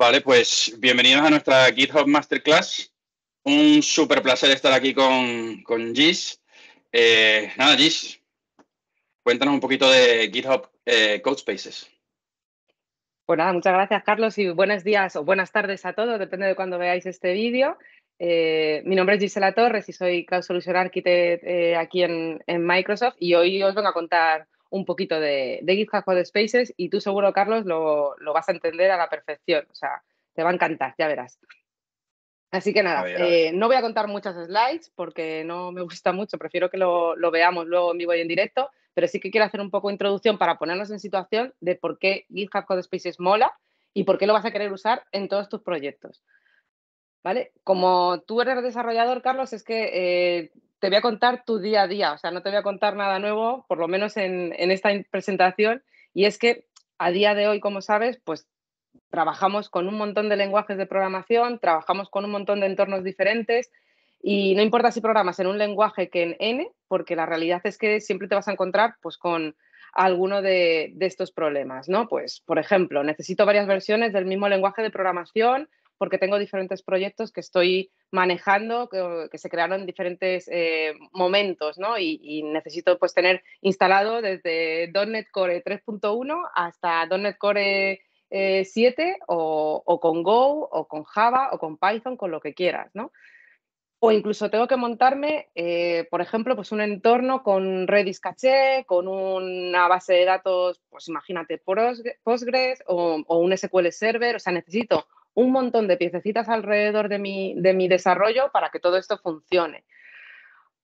Vale, pues bienvenidos a nuestra GitHub Masterclass. Un súper placer estar aquí con, con Gis. Eh, nada, Gis, cuéntanos un poquito de GitHub eh, Codespaces. Pues muchas gracias, Carlos, y buenos días o buenas tardes a todos, depende de cuando veáis este vídeo. Eh, mi nombre es Gisela Torres y soy Cloud Solution Architect eh, aquí en, en Microsoft y hoy os vengo a contar un poquito de, GitHub Code Spaces y tú seguro, Carlos, lo, vas a entender a la perfección. O sea, te va a encantar, ya verás. Así que nada, eh, no voy a contar muchas slides porque no me gusta mucho, prefiero que lo, veamos luego en vivo y en directo, pero sí que quiero hacer un poco de introducción para ponernos en situación de por qué GitHub Code Spaces mola y por qué lo vas a querer usar en todos tus proyectos. ¿Vale? Como tú eres desarrollador, Carlos, es que eh, te voy a contar tu día a día, o sea, no te voy a contar nada nuevo, por lo menos en, esta presentación, y es que a día de hoy, como sabes, pues trabajamos con un montón de lenguajes de programación, trabajamos con un montón de entornos diferentes, y no importa si programas en un lenguaje que en N, porque la realidad es que siempre te vas a encontrar pues con alguno de, de estos problemas, ¿no? Pues, por ejemplo, necesito varias versiones del mismo lenguaje de programación porque tengo diferentes proyectos que estoy manejando, que, se crearon en diferentes eh, momentos, ¿no? Y, necesito pues tener instalado desde .NET Core 3.1 hasta .NET Core 7 eh, o, con Go o con Java o con Python, con lo que quieras, ¿no? O incluso tengo que montarme, eh, por ejemplo, pues un entorno con Redis Caché, con una base de datos, pues imagínate Postgres o un SQL Server, o sea, necesito un montón de piececitas alrededor de mi, de mi desarrollo para que todo esto funcione.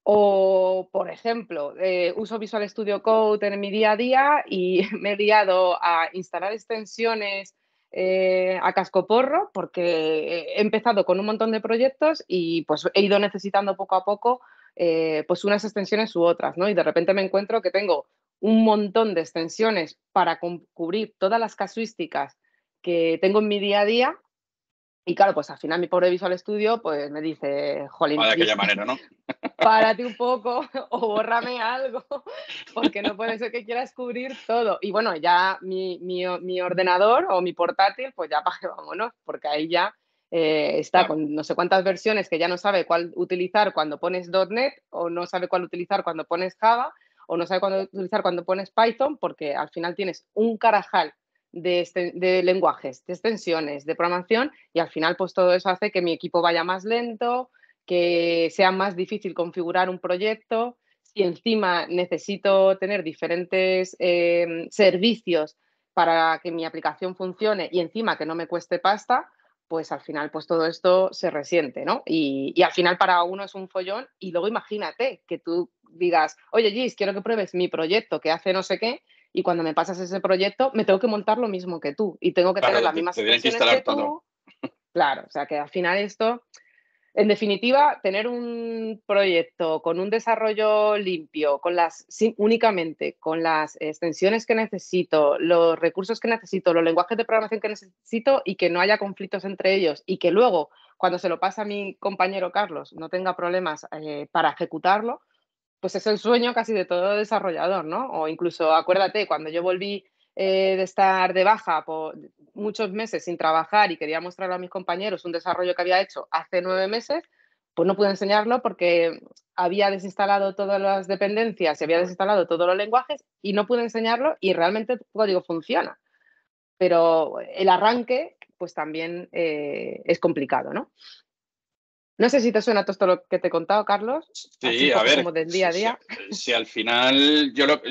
O, por ejemplo, eh, uso Visual Studio Code en mi día a día y me he liado a instalar extensiones eh, a a cascoporro porque he empezado con un montón de proyectos y pues he ido necesitando poco a poco eh, pues unas extensiones u otras, Y de repente me encuentro que tengo un montón de extensiones para cubrir todas las casuísticas que tengo en mi día a día y claro, pues al final mi pobre Visual Studio pues me dice, jolín, ¿no? párate un poco o bórrame algo, porque no puede ser que quieras cubrir todo. Y bueno, ya mi, ordenador o mi portátil, pues ya para vámonos, porque ahí ya eh, está con no sé cuántas versiones que ya no sabe cuál utilizar cuando pones .NET o no sabe cuál utilizar cuando pones Java o no sabe cuándo utilizar cuando pones Python, porque al final tienes un carajal este, de, lenguajes, de extensiones, de programación y al final pues todo eso hace que mi equipo vaya más lento, que sea más difícil configurar un proyecto. Si encima necesito tener diferentes em, servicios para que mi aplicación funcione y encima que no me cueste pasta, pues al final pues todo esto se resiente, ¿no? Y, y, al final para uno es un follón y luego imagínate que tú digas, oye Gis, quiero que pruebes mi proyecto que hace no sé qué y cuando me pasas ese proyecto me tengo que montar lo mismo que tú y tengo que tener las mismas que, Claro, o sea que al final esto, en definitiva, tener un proyecto con un desarrollo limpio, con las únicamente con las extensiones que necesito, los recursos que necesito, los lenguajes de programación que necesito y que no haya conflictos entre ellos y que luego cuando se lo pasa a mi compañero Carlos no tenga problemas eh, para ejecutarlo, pues es el sueño casi de todo desarrollador, ¿no? O incluso, acuérdate, cuando yo volví eh, de estar de baja por muchos meses sin trabajar y quería mostrarle a mis compañeros un desarrollo que había hecho hace nueve meses, pues no pude enseñarlo porque había desinstalado todas las dependencias y había desinstalado todos los lenguajes y no pude enseñarlo y realmente el código funciona. Pero el arranque, pues también eh, es complicado, ¿no? No sé si te suena todo esto lo que te he contado, Carlos. Sí, a ver. del día a día. Si, al final yo lo,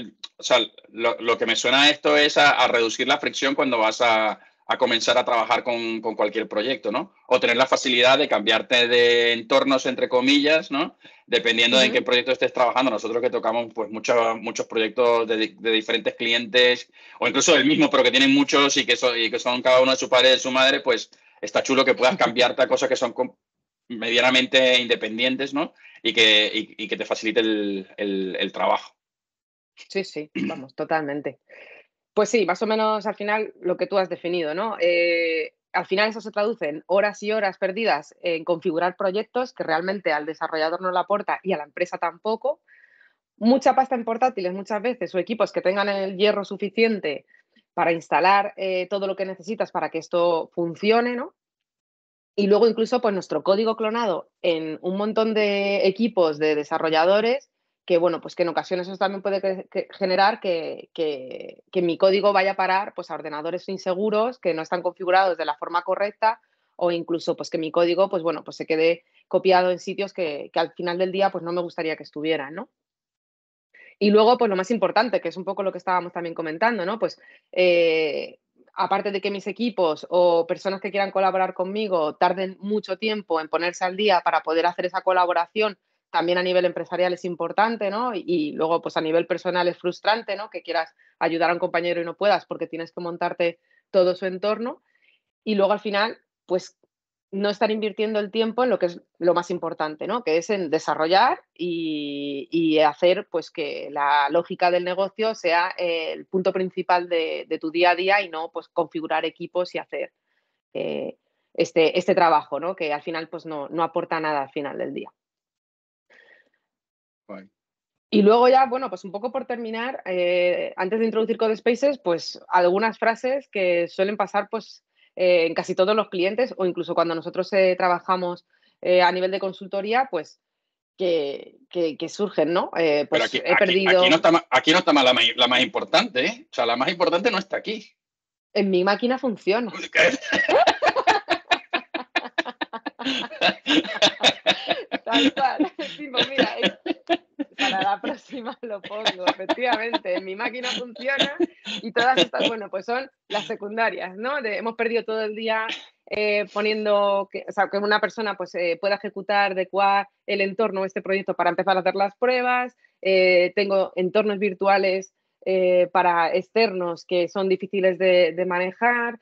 lo, que me suena esto es a, reducir la fricción cuando vas a, comenzar a trabajar con, cualquier proyecto, ¿no? O tener la facilidad de cambiarte de entornos, entre comillas, ¿no? Dependiendo de qué proyecto estés trabajando. Nosotros que tocamos pues muchos, muchos proyectos de, diferentes clientes, o incluso el mismo, pero que tienen muchos y que, son, y que son cada uno de su padre y de su madre, pues está chulo que puedas cambiarte a cosas que son medianamente independientes, ¿no? Y que, que te facilite el, trabajo. Sí, sí, vamos, totalmente. Pues sí, más o menos al final lo que tú has definido, ¿no? Eh, al final eso se traduce en horas y horas perdidas en configurar proyectos que realmente al desarrollador no le aporta y a la empresa tampoco. Mucha pasta en portátiles muchas veces o equipos que tengan el hierro suficiente para instalar eh, todo lo que necesitas para que esto funcione, ¿no? y luego incluso pues nuestro código clonado en un montón de equipos de desarrolladores que bueno, pues que en ocasiones eso también puede generar que, que, que, mi código vaya a parar pues a ordenadores inseguros que no están configurados de la forma correcta o incluso pues que mi código pues bueno, pues se quede copiado en sitios que, al final del día pues no me gustaría que estuvieran, ¿no? Y luego, pues lo más importante, que es un poco lo que estábamos también comentando, ¿no? Pues eh, aparte de que mis equipos o personas que quieran colaborar conmigo tarden mucho tiempo en ponerse al día para poder hacer esa colaboración, también a nivel empresarial es importante, ¿no? Y, luego, pues a nivel personal es frustrante, ¿no? Que quieras ayudar a un compañero y no puedas porque tienes que montarte todo su entorno. Y luego al final, pues no estar invirtiendo el tiempo en lo que es lo más importante, ¿no? Que es en desarrollar y, hacer pues que la lógica del negocio sea eh, el punto principal de, tu día a día y no pues configurar equipos y hacer eh, este, este, trabajo, ¿no? Que al final pues no, aporta nada al final del día. Y luego ya, bueno, pues un poco por terminar, eh, antes de introducir Code Spaces, pues algunas frases que suelen pasar pues eh, en casi todos los clientes o incluso cuando nosotros eh, trabajamos eh, a nivel de consultoría, pues que, surgen, ¿no? Pues he perdido... Aquí, no está, aquí la, más, la más importante, ¿eh? O sea, la más importante no está aquí. En mi máquina funciona. Tal cual. Pues mira, para la próxima lo pongo, efectivamente. Mi máquina funciona y todas estas, bueno, pues son las secundarias, ¿no? hemos perdido todo el día eh, poniendo, que, o sea, que una persona pues eh, pueda ejecutar, de cuál el entorno, este proyecto para empezar a hacer las pruebas. Eh, tengo entornos virtuales para externos que son difíciles de, manejar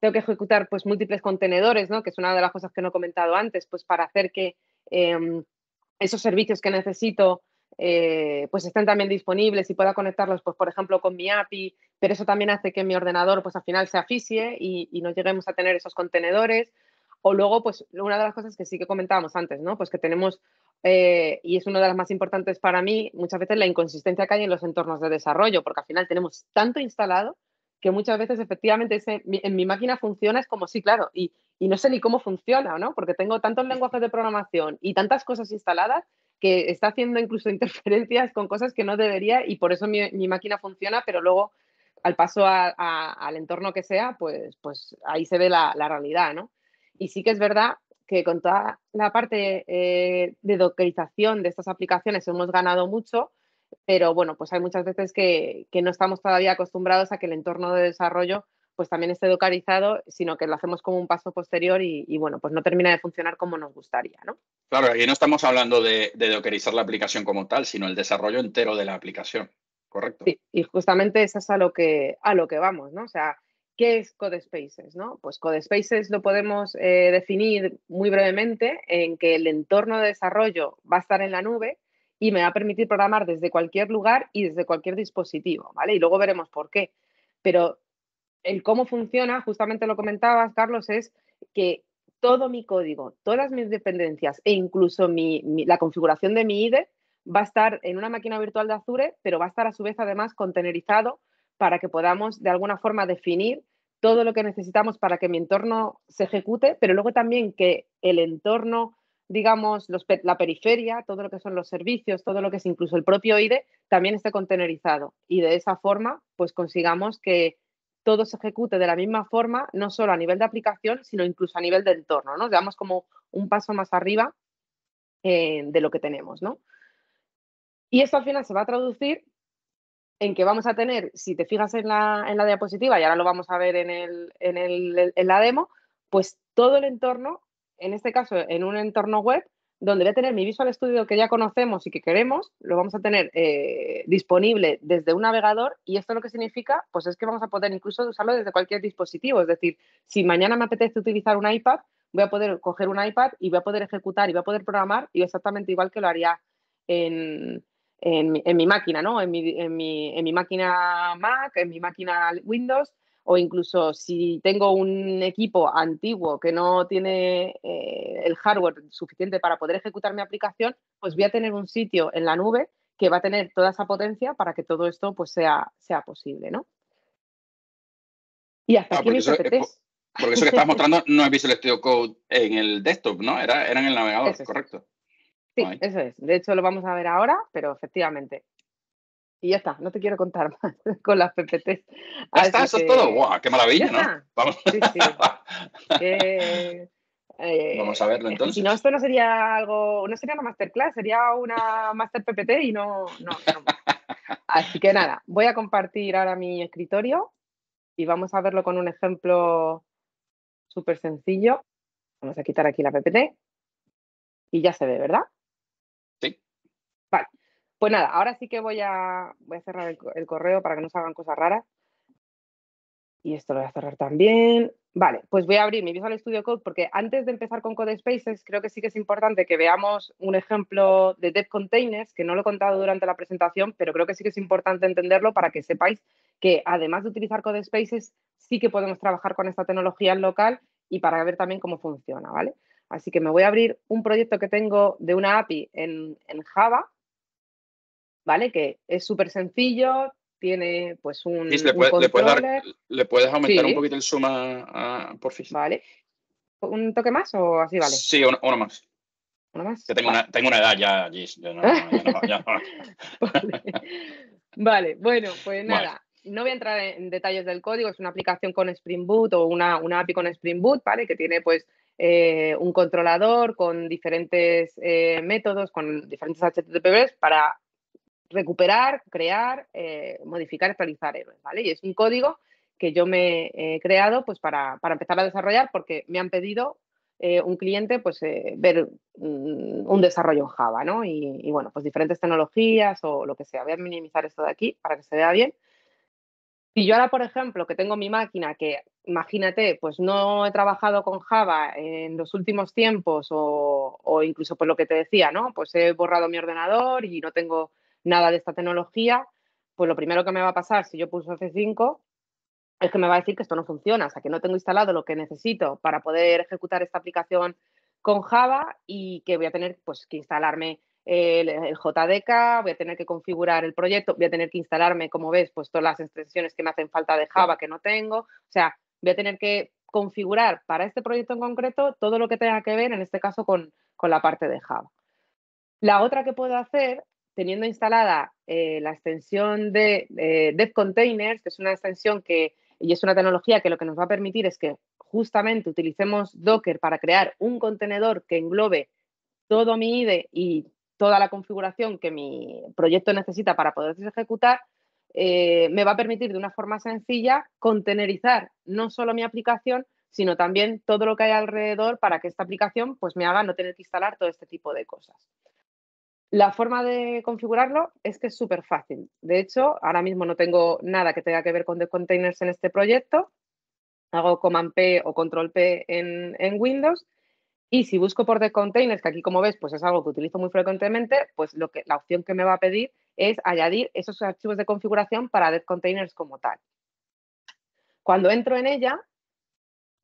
tengo que ejecutar pues múltiples contenedores, ¿no? que es una de las cosas que no he comentado antes, pues para hacer que em, esos servicios que necesito eh, pues estén también disponibles y pueda conectarlos, pues por ejemplo, con mi API, pero eso también hace que mi ordenador, pues al final se aficie y, no lleguemos a tener esos contenedores. O luego, pues una de las cosas que sí que comentábamos antes, ¿no? Pues que tenemos, eh, y es una de las más importantes para mí, muchas veces la inconsistencia que hay en los entornos de desarrollo, porque al final tenemos tanto instalado que muchas veces efectivamente en mi máquina funciona, es como sí, claro, y, y no sé ni cómo funciona, ¿no? Porque tengo tantos lenguajes de programación y tantas cosas instaladas que está haciendo incluso interferencias con cosas que no debería y por eso mi, máquina funciona, pero luego al paso al entorno que sea, pues, pues ahí se ve la, realidad, ¿no? Y sí que es verdad que con toda la parte eh, de dockerización de estas aplicaciones hemos ganado mucho, pero bueno, pues hay muchas veces que, que no estamos todavía acostumbrados a que el entorno de desarrollo pues también esté docarizado, sino que lo hacemos como un paso posterior y, bueno, pues no termina de funcionar como nos gustaría, ¿no? Claro, aquí no estamos hablando de, de dockerizar la aplicación como tal, sino el desarrollo entero de la aplicación, ¿correcto? Sí, y justamente eso es a lo que, a lo que vamos, ¿no? O sea, ¿qué es Codespaces? ¿no? Pues Codespaces lo podemos eh, definir muy brevemente en que el entorno de desarrollo va a estar en la nube y me va a permitir programar desde cualquier lugar y desde cualquier dispositivo, ¿vale? Y luego veremos por qué. Pero el cómo funciona, justamente lo comentabas, Carlos, es que todo mi código, todas mis dependencias e incluso mi, la configuración de mi IDE va a estar en una máquina virtual de Azure, pero va a estar a su vez además contenerizado para que podamos de alguna forma definir todo lo que necesitamos para que mi entorno se ejecute, pero luego también que el entorno, digamos, la periferia, todo lo que son los servicios, todo lo que es incluso el propio IDE, también esté contenerizado. Y de esa forma, pues consigamos que todo se ejecute de la misma forma, no solo a nivel de aplicación, sino incluso a nivel de entorno, ¿no? Damos como un paso más arriba eh, de lo que tenemos, ¿no? Y esto al final se va a traducir en que vamos a tener, si te fijas en la, en la diapositiva, y ahora lo vamos a ver en, el, en, el, en la demo, pues todo el entorno, en este caso en un entorno web, donde voy a tener mi Visual Studio que ya conocemos y que queremos, lo vamos a tener eh, disponible desde un navegador y esto lo que significa, pues es que vamos a poder incluso usarlo desde cualquier dispositivo, es decir, si mañana me apetece utilizar un iPad, voy a poder coger un iPad y voy a poder ejecutar y voy a poder programar y exactamente igual que lo haría en, mi máquina, ¿no? En mi, en mi máquina Mac, en mi máquina Windows, o incluso si tengo un equipo antiguo que no tiene eh, el hardware suficiente para poder ejecutar mi aplicación, pues voy a tener un sitio en la nube que va a tener toda esa potencia para que todo esto pues, sea, sea posible, ¿no? Y hasta ah, aquí mis Porque eso que estás mostrando no es Visual Studio Code en el desktop, ¿no? Era, en el navegador, correcto. Sí, eso es. De hecho, lo vamos a ver ahora, pero efectivamente, y ya está, no te quiero contar más con las PPTs. Ya está, eso es todo. ¡Guau! ¡Qué maravilla, ¿no? Vamos. Eh, vamos a verlo eh, entonces. Si no, esto no sería algo, no sería una masterclass, sería una master PPT y no. Así que nada, voy a compartir ahora mi escritorio y vamos a verlo con un ejemplo súper sencillo. Vamos a quitar aquí la PPT y ya se ve, ¿verdad? Sí. Vale. Pues nada, ahora sí que voy a, cerrar el, correo para que no salgan cosas raras. Y esto lo voy a cerrar también. Vale, pues voy a abrir mi Visual Studio Code porque antes de empezar con Code Spaces, creo que sí que es importante que veamos un ejemplo de Dev Containers, que no lo he contado durante la presentación, pero creo que sí que es importante entenderlo para que sepáis que además de utilizar Code Spaces, sí que podemos trabajar con esta tecnología en local y para ver también cómo funciona, ¿vale? Así que me voy a abrir un proyecto que tengo de una API en Java ¿vale? Que es súper sencillo, tiene pues un. le, puedes aumentar un poquito el suma por fin. Vale. ¿Un toque más o así vale? Sí, uno, más. ¿Uno más? tengo, una, tengo una edad ya, Gis. vale. bueno, pues nada. No voy a entrar en detalles del código, es una aplicación con Spring Boot o una, API con Spring Boot, ¿vale? Que tiene pues eh, un controlador con diferentes eh, métodos, con diferentes HTTPS para recuperar, crear, eh, modificar, actualizar héroes, ¿vale? Y es un código que yo me he creado pues para, empezar a desarrollar porque me han pedido eh, un cliente pues eh, ver mm, un desarrollo en Java, ¿no? Y, bueno, pues diferentes tecnologías o lo que sea. Voy a minimizar esto de aquí para que se vea bien. Y yo ahora, por ejemplo, que tengo mi máquina que, imagínate, pues no he trabajado con Java en los últimos tiempos o, incluso por pues, lo que te decía, ¿no? Pues he borrado mi ordenador y no tengo nada de esta tecnología, pues lo primero que me va a pasar si yo pulso F5 es que me va a decir que esto no funciona, o sea, que no tengo instalado lo que necesito para poder ejecutar esta aplicación con Java y que voy a tener pues, que instalarme el, JDK, voy a tener que configurar el proyecto, voy a tener que instalarme, como ves, pues todas las extensiones que me hacen falta de Java que no tengo, o sea, voy a tener que configurar para este proyecto en concreto todo lo que tenga que ver, en este caso, con, con la parte de Java. La otra que puedo hacer teniendo instalada eh, la extensión de eh, Dev Containers, que es una extensión que, y es una tecnología que lo que nos va a permitir es que justamente utilicemos Docker para crear un contenedor que englobe todo mi IDE y toda la configuración que mi proyecto necesita para poderse ejecutar, eh, me va a permitir de una forma sencilla contenerizar no solo mi aplicación, sino también todo lo que hay alrededor para que esta aplicación pues, me haga no tener que instalar todo este tipo de cosas. La forma de configurarlo es que es súper fácil. De hecho, ahora mismo no tengo nada que tenga que ver con The Containers en este proyecto. Hago Command P o Control P en, Windows. Y si busco por The Containers, que aquí como ves, pues es algo que utilizo muy frecuentemente, pues lo que, la opción que me va a pedir es añadir esos archivos de configuración para Dead Containers como tal. Cuando entro en ella,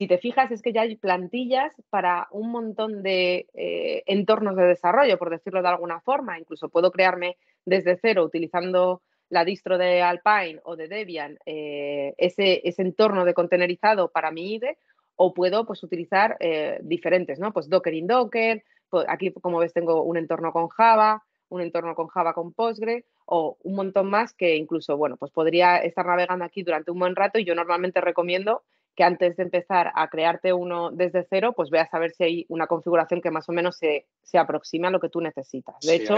si te fijas, es que ya hay plantillas para un montón de eh, entornos de desarrollo, por decirlo de alguna forma. Incluso puedo crearme desde cero utilizando la distro de Alpine o de Debian, eh, ese, entorno de contenerizado para mi IDE, o puedo pues, utilizar eh, diferentes, ¿no? Pues Docker in Docker, pues aquí como ves tengo un entorno con Java, un entorno con Java con Postgre o un montón más que incluso, bueno, pues podría estar navegando aquí durante un buen rato y yo normalmente recomiendo que antes de empezar a crearte uno desde cero, pues veas a ver si hay una configuración que más o menos se, se aproxime a lo que tú necesitas. De hecho,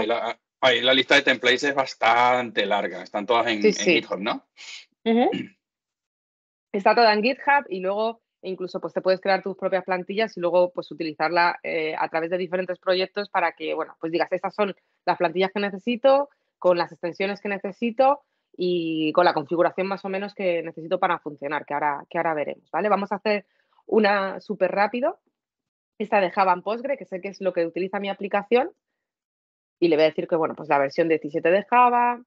ahí la, lista de templates es bastante larga, están todas en, GitHub, ¿no? Está toda en GitHub y luego incluso pues te puedes crear tus propias plantillas y luego pues utilizarla eh, a través de diferentes proyectos para que, bueno, pues digas, estas son las plantillas que necesito, con las extensiones que necesito y con la configuración más o menos que necesito para funcionar, que ahora, que ahora veremos, ¿vale? Vamos a hacer una súper rápido. Esta de Java en Postgre, que sé que es lo que utiliza mi aplicación. Y le voy a decir que, bueno, pues la versión 17 de Java.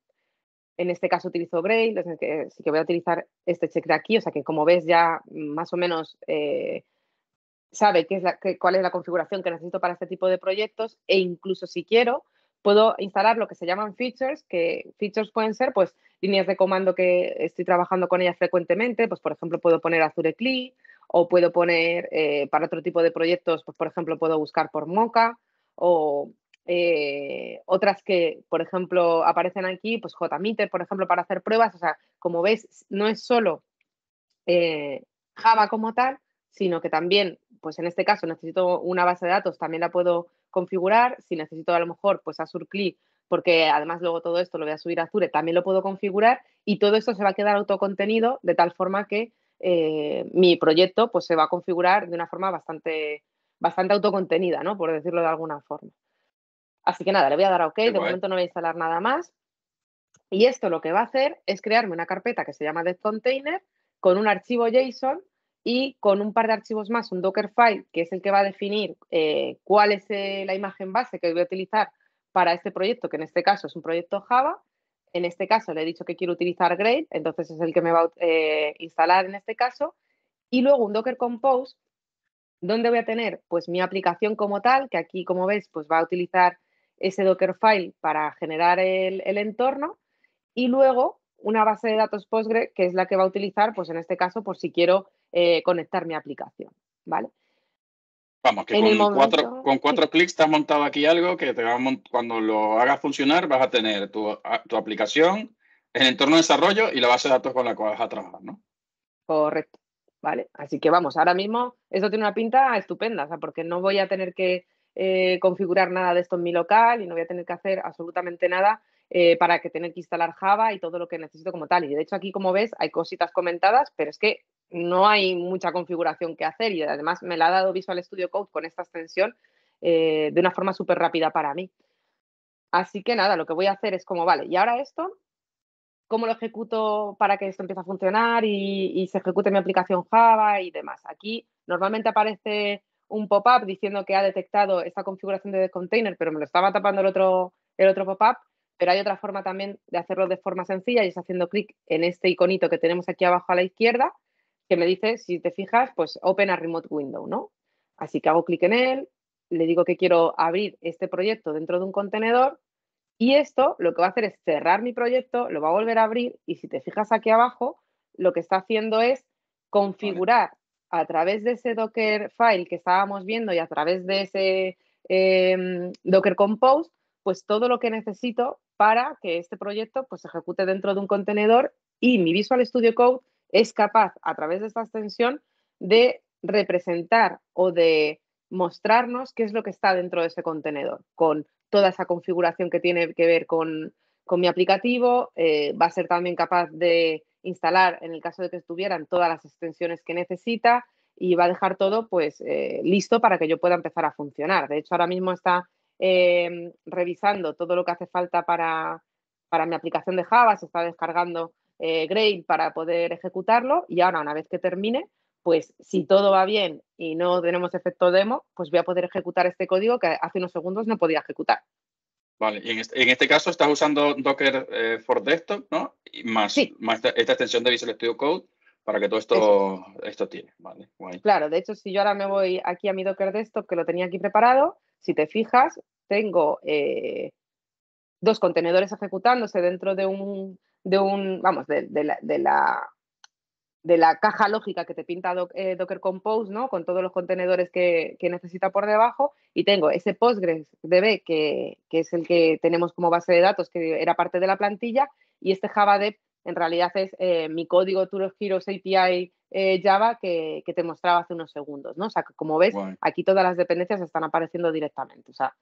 En este caso utilizo Braille, así que, que voy a utilizar este check de aquí. O sea que, como ves, ya más o menos eh, sabe es cuál es la configuración que necesito para este tipo de proyectos. E incluso si quiero, puedo instalar lo que se llaman features, que features pueden ser pues líneas de comando que estoy trabajando con ellas frecuentemente, pues por ejemplo puedo poner Azure CLI o puedo poner eh, para otro tipo de proyectos, pues por ejemplo puedo buscar por Mocha o eh, otras que por ejemplo aparecen aquí, pues JMeter por ejemplo para hacer pruebas, o sea, como veis, no es solo eh, Java como tal, sino que también, pues en este caso necesito una base de datos, también la puedo configurar, si necesito a lo mejor pues Azure Click, porque además luego todo esto lo voy a subir a Azure, también lo puedo configurar y todo esto se va a quedar autocontenido de tal forma que eh, mi proyecto pues se va a configurar de una forma bastante, bastante autocontenida, ¿no? Por decirlo de alguna forma. Así que nada, le voy a dar a OK, de momento no voy a instalar nada más. Y esto lo que va a hacer es crearme una carpeta que se llama DevContainer Container con un archivo JSON y con un par de archivos más, un Dockerfile, que es el que va a definir eh, cuál es eh, la imagen base que voy a utilizar para este proyecto, que en este caso es un proyecto Java. En este caso le he dicho que quiero utilizar Gradle, entonces es el que me va a eh, instalar en este caso. Y luego un Docker Compose, donde voy a tener pues mi aplicación como tal, que aquí como veis pues va a utilizar ese Dockerfile para generar el, entorno. Y luego una base de datos Postgre, que es la que va a utilizar pues en este caso por si quiero eh, conectar mi aplicación, ¿vale? Vamos, que con, cuatro, clics te has montado aquí algo que te cuando lo hagas funcionar vas a tener tu, tu aplicación, el entorno de desarrollo y la base de datos con la cual vas a trabajar, ¿no? Correcto, ¿vale? Así que vamos, ahora mismo esto tiene una pinta estupenda, o sea, porque no voy a tener que eh, configurar nada de esto en mi local y no voy a tener que hacer absolutamente nada eh, para que tener que instalar Java y todo lo que necesito como tal. Y de hecho aquí, como ves, hay cositas comentadas, pero es que no hay mucha configuración que hacer y además me la ha dado Visual Studio Code con esta extensión eh, de una forma súper rápida para mí. Así que nada, lo que voy a hacer es como, vale, y ahora esto, ¿cómo lo ejecuto para que esto empiece a funcionar y, se ejecute mi aplicación Java y demás? Aquí normalmente aparece un pop-up diciendo que ha detectado esta configuración de container, pero me lo estaba tapando el otro, el otro pop-up pero hay otra forma también de hacerlo de forma sencilla y es haciendo clic en este iconito que tenemos aquí abajo a la izquierda que me dice, si te fijas, pues Open a Remote Window, ¿no? Así que hago clic en él, le digo que quiero abrir este proyecto dentro de un contenedor y esto lo que va a hacer es cerrar mi proyecto, lo va a volver a abrir y si te fijas aquí abajo, lo que está haciendo es configurar a través de ese Docker file que estábamos viendo y a través de ese em, Docker Compose, pues todo lo que necesito para que este proyecto pues, se ejecute dentro de un contenedor y mi Visual Studio Code es capaz a través de esta extensión de representar o de mostrarnos qué es lo que está dentro de ese contenedor, con toda esa configuración que tiene que ver con, mi aplicativo, eh, va a ser también capaz de instalar, en el caso de que estuvieran, todas las extensiones que necesita y va a dejar todo pues eh, listo para que yo pueda empezar a funcionar. De hecho, ahora mismo está em, revisando todo lo que hace falta para, para mi aplicación de Java, se está descargando eh, Grail para poder ejecutarlo y ahora una vez que termine, pues si todo va bien y no tenemos efecto demo, pues voy a poder ejecutar este código que hace unos segundos no podía ejecutar. Vale, y en este, este caso estás usando Docker eh, for Desktop, ¿no? Y más, más esta, extensión de Visual Studio Code para que todo esto, esto tiene, ¿vale? Claro, de hecho, si yo ahora me voy aquí a mi Docker Desktop, que lo tenía aquí preparado, si te fijas, tengo eh, dos contenedores ejecutándose dentro de un de un, vamos, de, la, de la, caja lógica que te pinta eh, Docker Compose, ¿no? Con todos los contenedores que, que, necesita por debajo, y tengo ese Postgres que, que es el que tenemos como base de datos, que era parte de la plantilla, y este Java Dev en realidad es eh, mi código of Heroes API eh, Java que, que, te mostraba hace unos segundos, ¿no? O sea, como ves, aquí todas las dependencias están apareciendo directamente. O sea,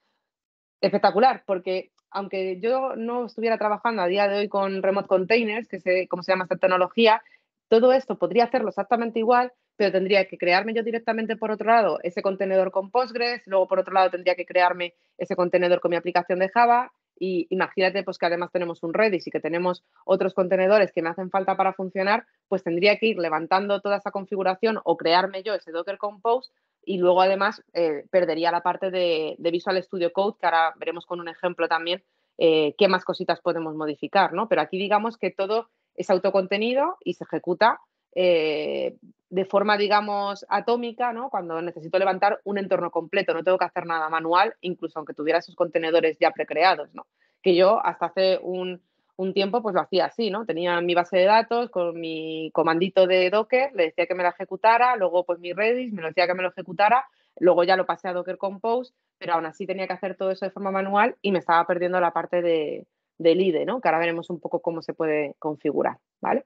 espectacular, porque aunque yo no estuviera trabajando a día de hoy con remote containers, que sé cómo se llama esta tecnología, todo esto podría hacerlo exactamente igual, pero tendría que crearme yo directamente por otro lado ese contenedor con Postgres, luego por otro lado tendría que crearme ese contenedor con mi aplicación de Java y imagínate pues que además tenemos un Redis y que tenemos otros contenedores que me hacen falta para funcionar, pues tendría que ir levantando toda esa configuración o crearme yo ese Docker Compose y luego además eh, perdería la parte de, Visual Studio Code, que ahora veremos con un ejemplo también eh, qué más cositas podemos modificar, ¿no? Pero aquí digamos que todo es autocontenido y se ejecuta eh, de forma, digamos, atómica, ¿no? Cuando necesito levantar un entorno completo, no tengo que hacer nada manual, incluso aunque tuviera esos contenedores ya precreados, ¿no? Que yo hasta hace un, un tiempo pues lo hacía así, ¿no? Tenía mi base de datos con mi comandito de Docker, le decía que me la ejecutara, luego pues mi Redis me lo decía que me lo ejecutara, luego ya lo pasé a Docker Compose, pero aún así tenía que hacer todo eso de forma manual y me estaba perdiendo la parte de, del IDE, ¿no? Que ahora veremos un poco cómo se puede configurar, ¿vale?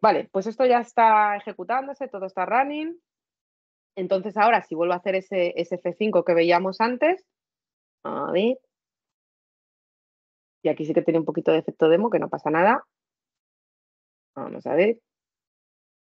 Vale. pues esto ya está ejecutándose, todo está running. Entonces ahora si vuelvo a hacer ese, ese F5 que veíamos antes, a ver, y aquí sí que tiene un poquito de efecto demo, que no pasa nada. Vamos a ver.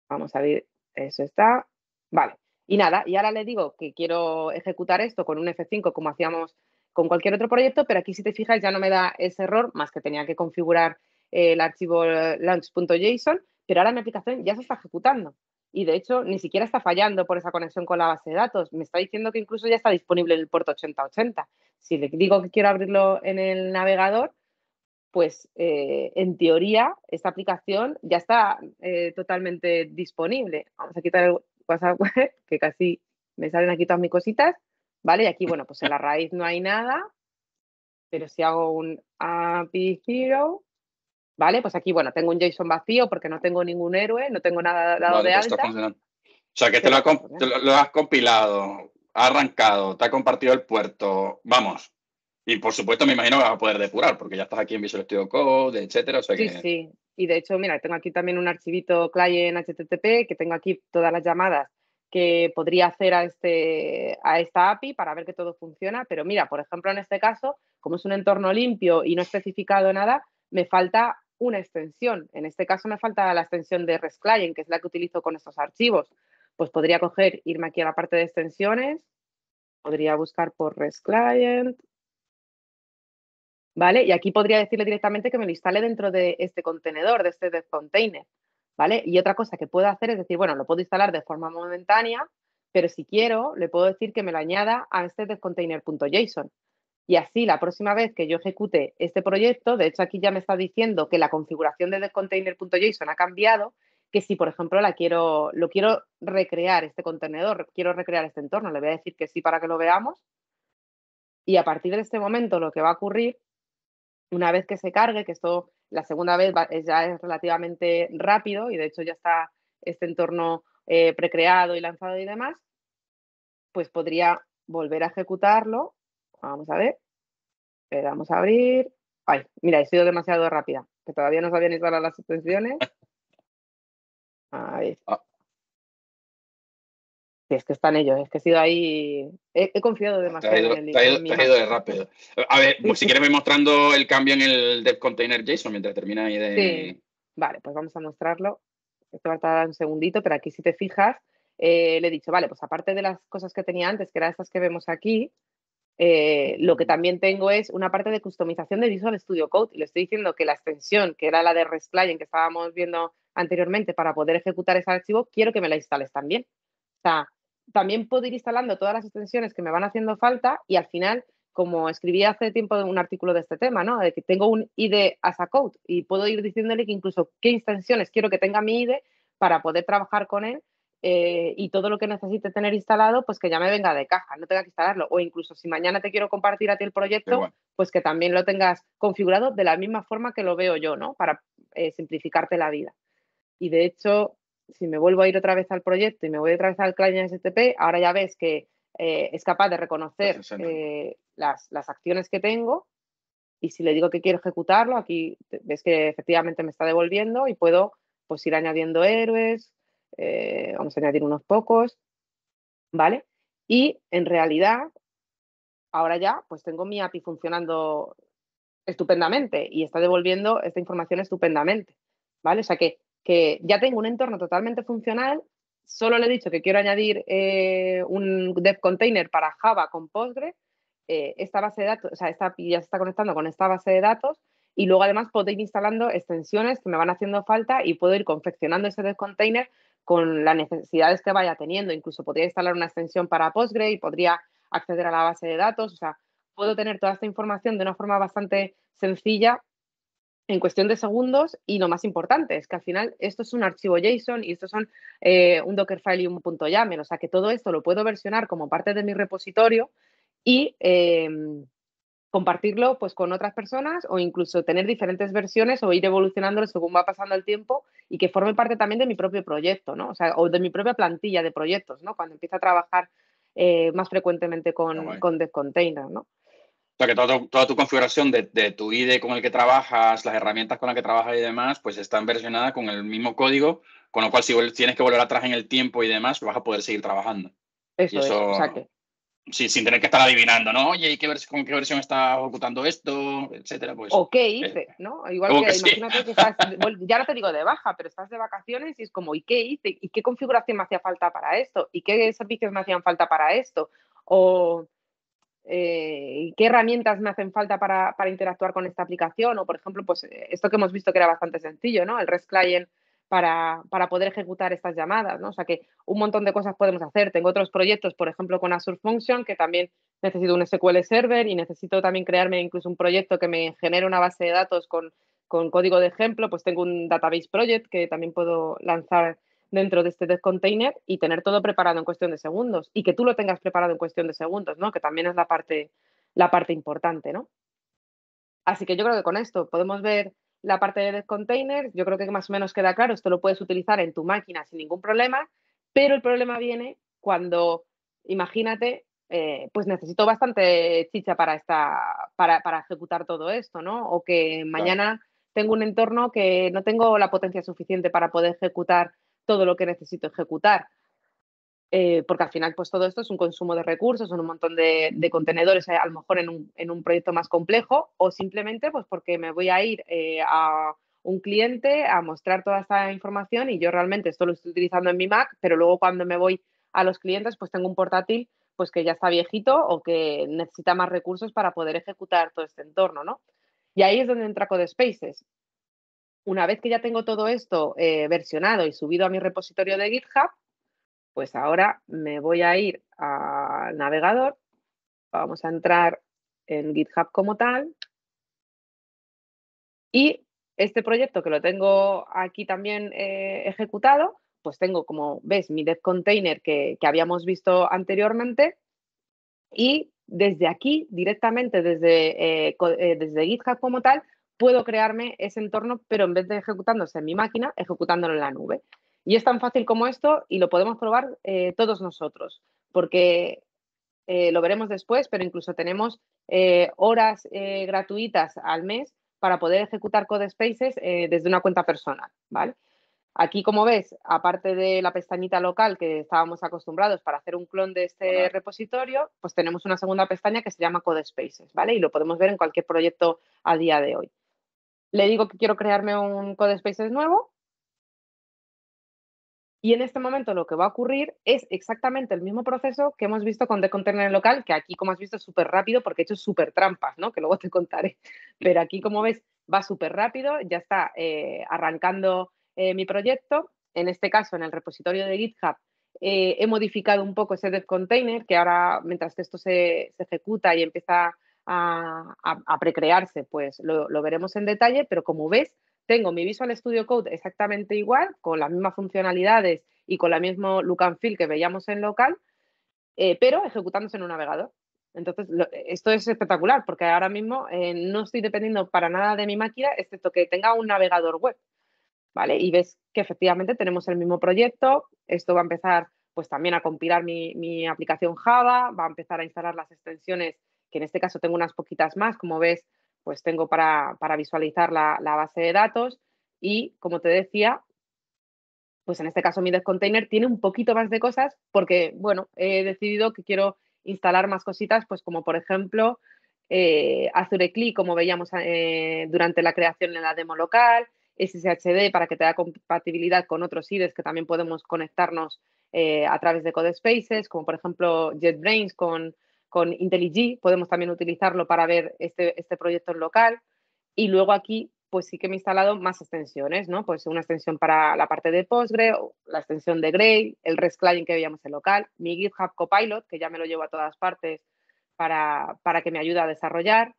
Vamos a ver. Eso está. Vale. Y nada, y ahora le digo que quiero ejecutar esto con un F5 como hacíamos con cualquier otro proyecto, pero aquí si te fijas ya no me da ese error, más que tenía que configurar el archivo launch.json, pero ahora mi aplicación ya se está ejecutando. Y de hecho, ni siquiera está fallando por esa conexión con la base de datos. Me está diciendo que incluso ya está disponible en el puerto 8080. Si le digo que quiero abrirlo en el navegador, pues eh, en teoría esta aplicación ya está eh, totalmente disponible. Vamos a quitar el WhatsApp que casi me salen aquí todas mis cositas, ¿vale? Y aquí, bueno, pues en la raíz no hay nada, pero si hago un API Hero, ¿vale? Pues aquí, bueno, tengo un JSON vacío porque no tengo ningún héroe, no tengo nada dado de pues alta. O sea, que te lo, te lo has compilado, ha arrancado, te ha compartido el puerto, vamos, y por supuesto, me imagino que vas a poder depurar, porque ya estás aquí en Visual Studio Code, etcétera. Sí, sí. Y de hecho, mira, tengo aquí también un archivito client HTTP, que tengo aquí todas las llamadas que podría hacer a, este, a esta API para ver que todo funciona. Pero mira, por ejemplo, en este caso, como es un entorno limpio y no especificado nada, me falta una extensión. En este caso me falta la extensión de REST Client, que es la que utilizo con estos archivos. Pues podría coger, irme aquí a la parte de extensiones, podría buscar por REST Client, ¿vale? Y aquí podría decirle directamente que me lo instale dentro de este contenedor, de este container, ¿vale? Y otra cosa que puedo hacer es decir, bueno, lo puedo instalar de forma momentánea, pero si quiero, le puedo decir que me lo añada a este container.json. Y así, la próxima vez que yo ejecute este proyecto, de hecho aquí ya me está diciendo que la configuración de container.json ha cambiado, que si, por ejemplo, la quiero, lo quiero recrear este contenedor, quiero recrear este entorno, le voy a decir que sí para que lo veamos. Y a partir de este momento lo que va a ocurrir una vez que se cargue, que esto la segunda vez ya es relativamente rápido y de hecho ya está este entorno eh, precreado y lanzado y demás, pues podría volver a ejecutarlo. Vamos a ver. Le a abrir. Ay, mira, he sido demasiado rápida, que todavía no sabían instalar las extensiones. Ahí. Ah, es que están ellos, es que he sido ahí, he, confiado demasiado en el ha ido, de rápido. A ver, si quieres voy mostrando el cambio en el dev container JSON mientras termina ahí de... vale, pues vamos a mostrarlo. Esto va a tardar un segundito, pero aquí si te fijas, eh, le he dicho, vale, pues aparte de las cosas que tenía antes, que eran estas que vemos aquí, eh, lo que también tengo es una parte de customización de Visual Studio Code. Y le estoy diciendo que la extensión, que era la de en que estábamos viendo anteriormente para poder ejecutar ese archivo, quiero que me la instales también. O sea, también puedo ir instalando todas las extensiones que me van haciendo falta y al final, como escribí hace tiempo un artículo de este tema, ¿no? De que tengo un IDE as a code y puedo ir diciéndole que incluso qué extensiones quiero que tenga mi IDE para poder trabajar con él eh, y todo lo que necesite tener instalado, pues que ya me venga de caja, no tenga que instalarlo. O incluso si mañana te quiero compartir a ti el proyecto, pues que también lo tengas configurado de la misma forma que lo veo yo, ¿no? Para eh, simplificarte la vida. Y de hecho, si me vuelvo a ir otra vez al proyecto y me voy otra vez al client STP, ahora ya ves que eh, es capaz de reconocer eh, las, acciones que tengo y si le digo que quiero ejecutarlo, aquí ves que efectivamente me está devolviendo y puedo pues ir añadiendo héroes, eh, vamos a añadir unos pocos, ¿vale? Y en realidad, ahora ya pues tengo mi API funcionando estupendamente y está devolviendo esta información estupendamente, ¿vale? O sea que que ya tengo un entorno totalmente funcional, solo le he dicho que quiero añadir eh, un dev container para Java con Postgre, eh, esta base de datos, o sea, ya se está conectando con esta base de datos y luego además puedo ir instalando extensiones que me van haciendo falta y puedo ir confeccionando ese dev container con las necesidades que vaya teniendo. Incluso podría instalar una extensión para Postgre y podría acceder a la base de datos, o sea, puedo tener toda esta información de una forma bastante sencilla en cuestión de segundos y lo más importante es que al final esto es un archivo JSON y esto son eh, un Dockerfile y un punto .yaml, o sea que todo esto lo puedo versionar como parte de mi repositorio y em, compartirlo pues con otras personas o incluso tener diferentes versiones o ir evolucionándolo según va pasando el tiempo y que forme parte también de mi propio proyecto, ¿no? O sea, o de mi propia plantilla de proyectos, ¿no? Cuando empiezo a trabajar eh, más frecuentemente con, DevContainer, con Container, ¿no? sea, que toda tu, configuración de, tu IDE con el que trabajas, las herramientas con las que trabajas y demás, pues están versionadas con el mismo código, con lo cual si tienes que volver atrás en el tiempo y demás, pues vas a poder seguir trabajando. Eso, es, eso Sí, sin tener que estar adivinando, ¿no? Oye, ¿y qué con qué versión está ejecutando esto? Etcétera, pues O qué eh, hice, ¿no? Igual que, imagínate que estás, ya no te digo de baja, pero estás de vacaciones y es como, ¿y qué hice? ¿Y qué configuración me hacía falta para esto? ¿Y qué servicios me hacían falta para esto? O eh, qué herramientas me hacen falta para, interactuar con esta aplicación o, por ejemplo, pues eh, esto que hemos visto que era bastante sencillo, ¿no? El REST client para, poder ejecutar estas llamadas, ¿no? O sea que un montón de cosas podemos hacer. Tengo otros proyectos, por ejemplo, con Azure Function, que también necesito un SQL Server y necesito también crearme incluso un proyecto que me genere una base de datos con, con código de ejemplo. Pues tengo un Database Project que también puedo lanzar dentro de este container y tener todo preparado en cuestión de segundos y que tú lo tengas preparado en cuestión de segundos, ¿no? Que también es la parte, la parte importante, ¿no? Así que yo creo que con esto podemos ver la parte de container, yo creo que más o menos queda claro, esto lo puedes utilizar en tu máquina sin ningún problema, pero el problema viene cuando, imagínate, eh, pues necesito bastante chicha para, esta, para, ejecutar todo esto, ¿no? O que mañana tengo un entorno que no tengo la potencia suficiente para poder ejecutar todo lo que necesito ejecutar. Eh, porque al final pues todo esto es un consumo de recursos, son un montón de, contenedores, eh, a lo mejor en un, proyecto más complejo o simplemente pues porque me voy a ir eh, a un cliente a mostrar toda esta información y yo realmente esto lo estoy utilizando en mi Mac, pero luego cuando me voy a los clientes pues tengo un portátil pues que ya está viejito o que necesita más recursos para poder ejecutar todo este entorno, Y ahí es donde entra CodeSpaces una vez que ya tengo todo esto eh, versionado y subido a mi repositorio de GitHub, pues ahora me voy a ir al navegador, vamos a entrar en GitHub como tal y este proyecto que lo tengo aquí también eh, ejecutado, pues tengo, como ves, mi dev container que, habíamos visto anteriormente y desde aquí, directamente desde, eh, desde GitHub como tal, puedo crearme ese entorno, pero en vez de ejecutándose en mi máquina, ejecutándolo en la nube. Y es tan fácil como esto y lo podemos probar eh, todos nosotros, porque eh, lo veremos después, pero incluso tenemos eh, horas gratuitas al mes para poder ejecutar Codespaces desde una cuenta personal, ¿vale? Aquí, como ves, aparte de la pestañita local que estábamos acostumbrados para hacer un clon de este repositorio, pues tenemos una segunda pestaña que se llama Codespaces, ¿vale? Y lo podemos ver en cualquier proyecto a día de hoy le digo que quiero crearme un Code Spaces nuevo. Y en este momento lo que va a ocurrir es exactamente el mismo proceso que hemos visto con The Container Local, que aquí, como has visto, es súper rápido porque he hecho súper trampas, ¿no? Que luego te contaré. Pero aquí, como ves, va súper rápido, ya está eh, arrancando eh, mi proyecto. En este caso, en el repositorio de GitHub, eh, he modificado un poco ese DevContainer. container, que ahora, mientras que esto se ejecuta y empieza a, precrearse, pues lo, veremos en detalle, pero como ves, tengo mi Visual Studio Code exactamente igual, con las mismas funcionalidades y con la mismo look and feel que veíamos en local, eh, pero ejecutándose en un navegador. Entonces, esto es espectacular porque ahora mismo eh, no estoy dependiendo para nada de mi máquina, excepto que tenga un navegador web. ¿Vale? Y ves que efectivamente tenemos el mismo proyecto. Esto va a empezar pues también a compilar mi aplicación Java, va a empezar a instalar las extensiones que en este caso tengo unas poquitas más, como ves, pues tengo para, para visualizar la, base de datos y, como te decía, pues en este caso mi dev container tiene un poquito más de cosas porque, bueno, he decidido que quiero instalar más cositas, pues como por ejemplo eh, Azure CLI, como veíamos eh, durante la creación en la demo local, SSHD para que te da compatibilidad con otros IDEs que también podemos conectarnos eh, a través de Codespaces, como por ejemplo JetBrains con, con IntelliJ podemos también utilizarlo para ver este, este proyecto en local. Y luego aquí, pues sí que me he instalado más extensiones, ¿no? Pues una extensión para la parte de Postgre, la extensión de Gray, el REST client que veíamos en local, mi GitHub Copilot, que ya me lo llevo a todas partes para, para que me ayude a desarrollar